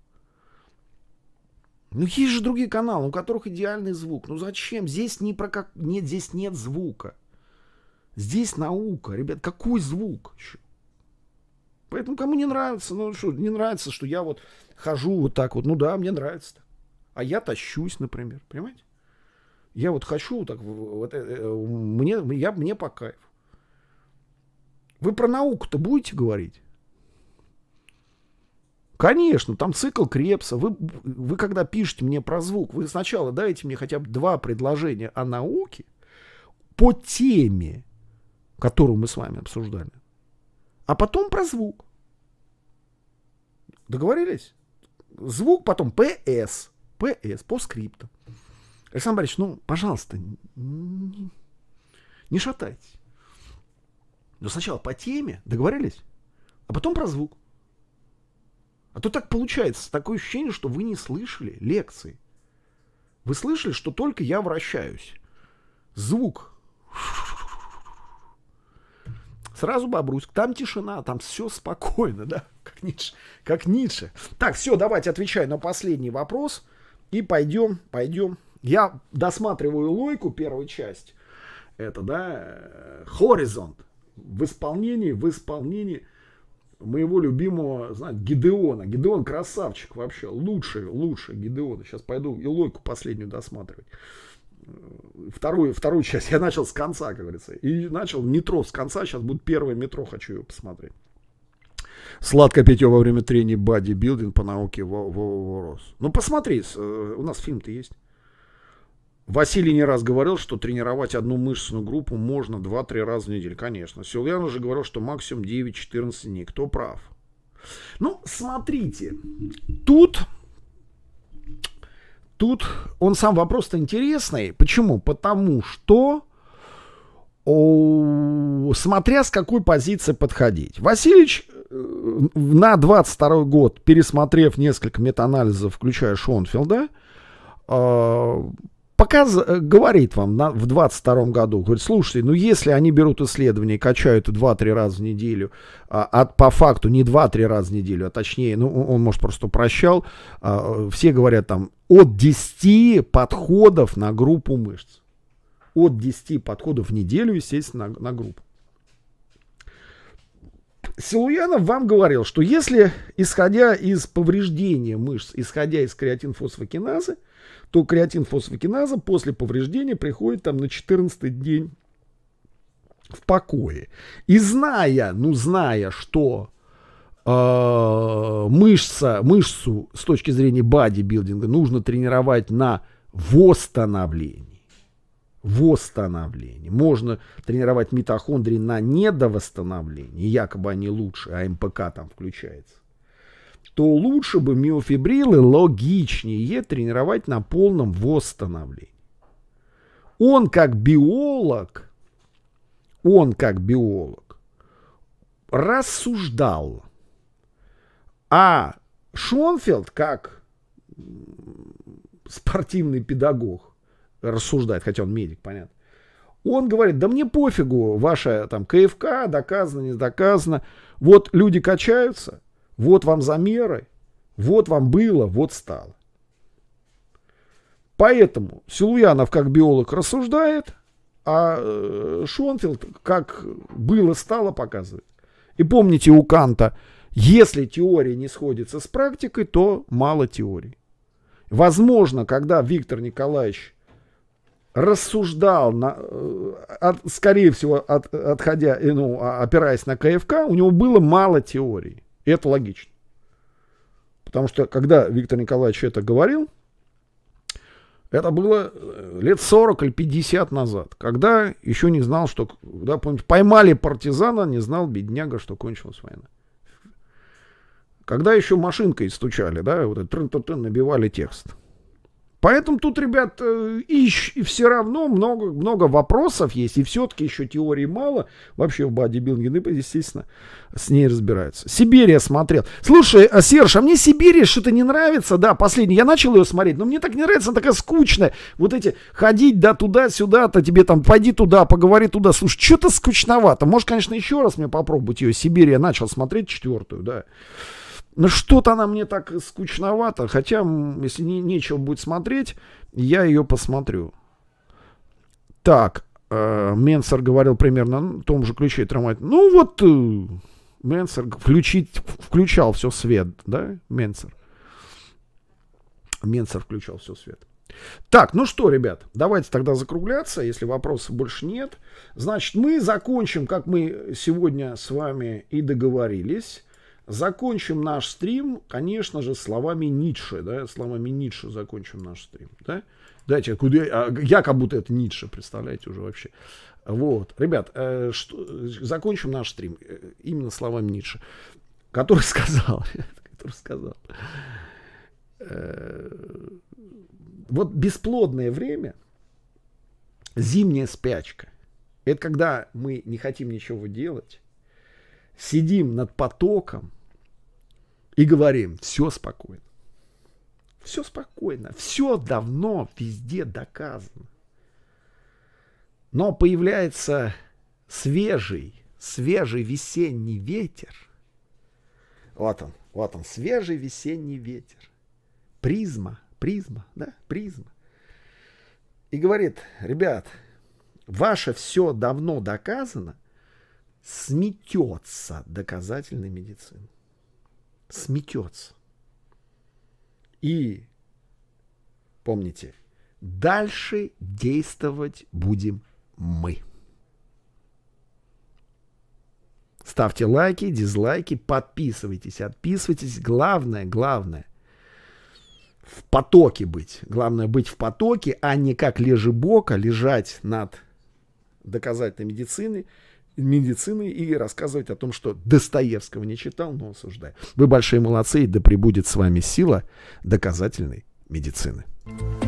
ну есть же другие каналы, у которых идеальный звук. Ну зачем? Здесь не про как... Нет, здесь нет звука. Здесь наука. Ребят, какой звук еще? Поэтому кому не нравится, ну что, не нравится, что я вот хожу вот так вот. Ну да, мне нравится. Так. А я тащусь, например, понимаете? Я вот хочу вот так, вот, э, э, мне, я, мне по кайфу. Вы про науку-то будете говорить? Конечно, там цикл Крепса. Вы, вы когда пишете мне про звук, вы сначала дайте мне хотя бы два предложения о науке по теме, которую мы с вами обсуждали, а потом про звук. Договорились? Звук потом ПС. ПС, по скрипту. Александр Борисович, ну, пожалуйста, не, не шатайтесь. Но сначала по теме договорились, а потом про звук. А то так получается, такое ощущение, что вы не слышали лекции. Вы слышали, что только я вращаюсь. Звук. Сразу Бобруйск. Там тишина, там все спокойно, да? Как Ницше. Как Ницше. Так, все, давайте отвечай на последний вопрос. И пойдем, пойдем. Я досматриваю лойку, первую часть. Это, да, э, хоризонт в исполнении, в исполнении моего любимого, знаете, Гидеона. Гидеон красавчик вообще, лучший лучший Гидеона. Сейчас пойду и логику последнюю досматривать. Э, вторую, вторую часть я начал с конца, как говорится. И начал метро с конца, сейчас будет первое метро, хочу ее посмотреть. Сладко питье во время трений бодибилдинг по науке Ворос. Ну, посмотри, э, у нас фильм-то есть. Василий не раз говорил, что тренировать одну мышечную группу можно 2-3 раза в неделю. Конечно. Силуян уже говорил, что максимум 9-14 дней. Кто прав? Ну, смотрите. Тут... Тут он сам вопрос-то интересный. Почему? Потому что... О, смотря с какой позиции подходить. Васильевич э, на 22 год, пересмотрев несколько метаанализов, включая Шонфилда, э, показ, э, говорит вам на, в 22 году, говорит, слушайте, ну если они берут исследования и качают 2-3 раза в неделю, а, от, по факту не 2-3 раза в неделю, а точнее, ну он, может, просто упрощал, а, все говорят там от 10 подходов на группу мышц. От 10 подходов в неделю, естественно, на, на группу. Силуянов вам говорил, что если, исходя из повреждения мышц, исходя из креатинфосфокиназы, фосфокиназы то креатин фосфокиназа после повреждения приходит там на 14 день в покое. И зная, ну зная, что э, мышца, мышцу с точки зрения бодибилдинга нужно тренировать на восстановлении. Восстановлении. Можно тренировать митохондрии на недовосстановлении. Якобы они лучше, а МПК там включается то лучше бы миофибрилы логичнее тренировать на полном восстановлении. Он как биолог, он как биолог рассуждал, а Шонфилд как спортивный педагог рассуждает, хотя он медик, понятно, он говорит, да мне пофигу, ваша там КФК доказано, не доказано. Вот люди качаются, вот вам замеры, вот вам было, вот стало. Поэтому Силуянов как биолог рассуждает, а э, Шонфилд как было, стало показывает. И помните у Канта, если теория не сходится с практикой, то мало теорий. Возможно, когда Виктор Николаевич рассуждал, на, э, от, скорее всего, от, отходя, э, ну, а, опираясь на КФК, у него было мало теорий. И это логично. Потому что когда Виктор Николаевич это говорил, это было э, лет 40 или 50 назад, когда еще не знал, что... Да, помните, поймали партизана, не знал бедняга, что кончилась война. Когда еще машинкой стучали, да, вот этот трын-трын набивали текст. Поэтому тут, ребят, э, и, все равно много, много вопросов есть, и все-таки еще теории мало. Вообще в бодибилдинге, естественно, с ней разбираются. Сибирь я смотрел. Слушай, э, Серж, а мне Сибирь что-то не нравится, да, последний. Я начал ее смотреть, но мне так не нравится, она такая скучная. Вот эти ходить, да, туда-сюда-то, тебе там пойди туда, поговори туда. Слушай, что-то скучновато. Может, конечно, еще раз мне попробовать ее. Сибирь я начал смотреть четвертую, да ну что-то она мне так скучновато, хотя если не, нечего будет смотреть, я ее посмотрю. Так, э, Менсер говорил примерно в том же ключе травмат. Ну вот э, Менсер включить, включал все свет, да, Менсер. Менсер включал все свет. Так, ну что, ребят, давайте тогда закругляться, если вопросов больше нет. Значит, мы закончим, как мы сегодня с вами и договорились. Закончим наш стрим, конечно же, словами Ницше, да, словами Ницше закончим наш стрим, да. Дайте, а куда, а я как будто это Ницше, представляете, уже вообще. Вот, ребят, э, что, закончим наш стрим э, именно словами Ницше, который сказал, <laughs> который сказал, э, вот бесплодное время, зимняя спячка, это когда мы не хотим ничего делать, сидим над потоком, и говорим, все спокойно. Все спокойно, все давно везде доказано. Но появляется свежий, свежий весенний ветер. Вот он, вот он, свежий весенний ветер. Призма, призма, да, призма. И говорит, ребят, ваше все давно доказано, сметется доказательной медициной сметется. И помните, дальше действовать будем мы. Ставьте лайки, дизлайки, подписывайтесь, отписывайтесь. Главное, главное, в потоке быть. Главное быть в потоке, а не как лежебока лежать над доказательной медициной медицины и рассказывать о том, что Достоевского не читал, но осуждаю. Вы большие молодцы, и да пребудет с вами сила доказательной медицины. thank you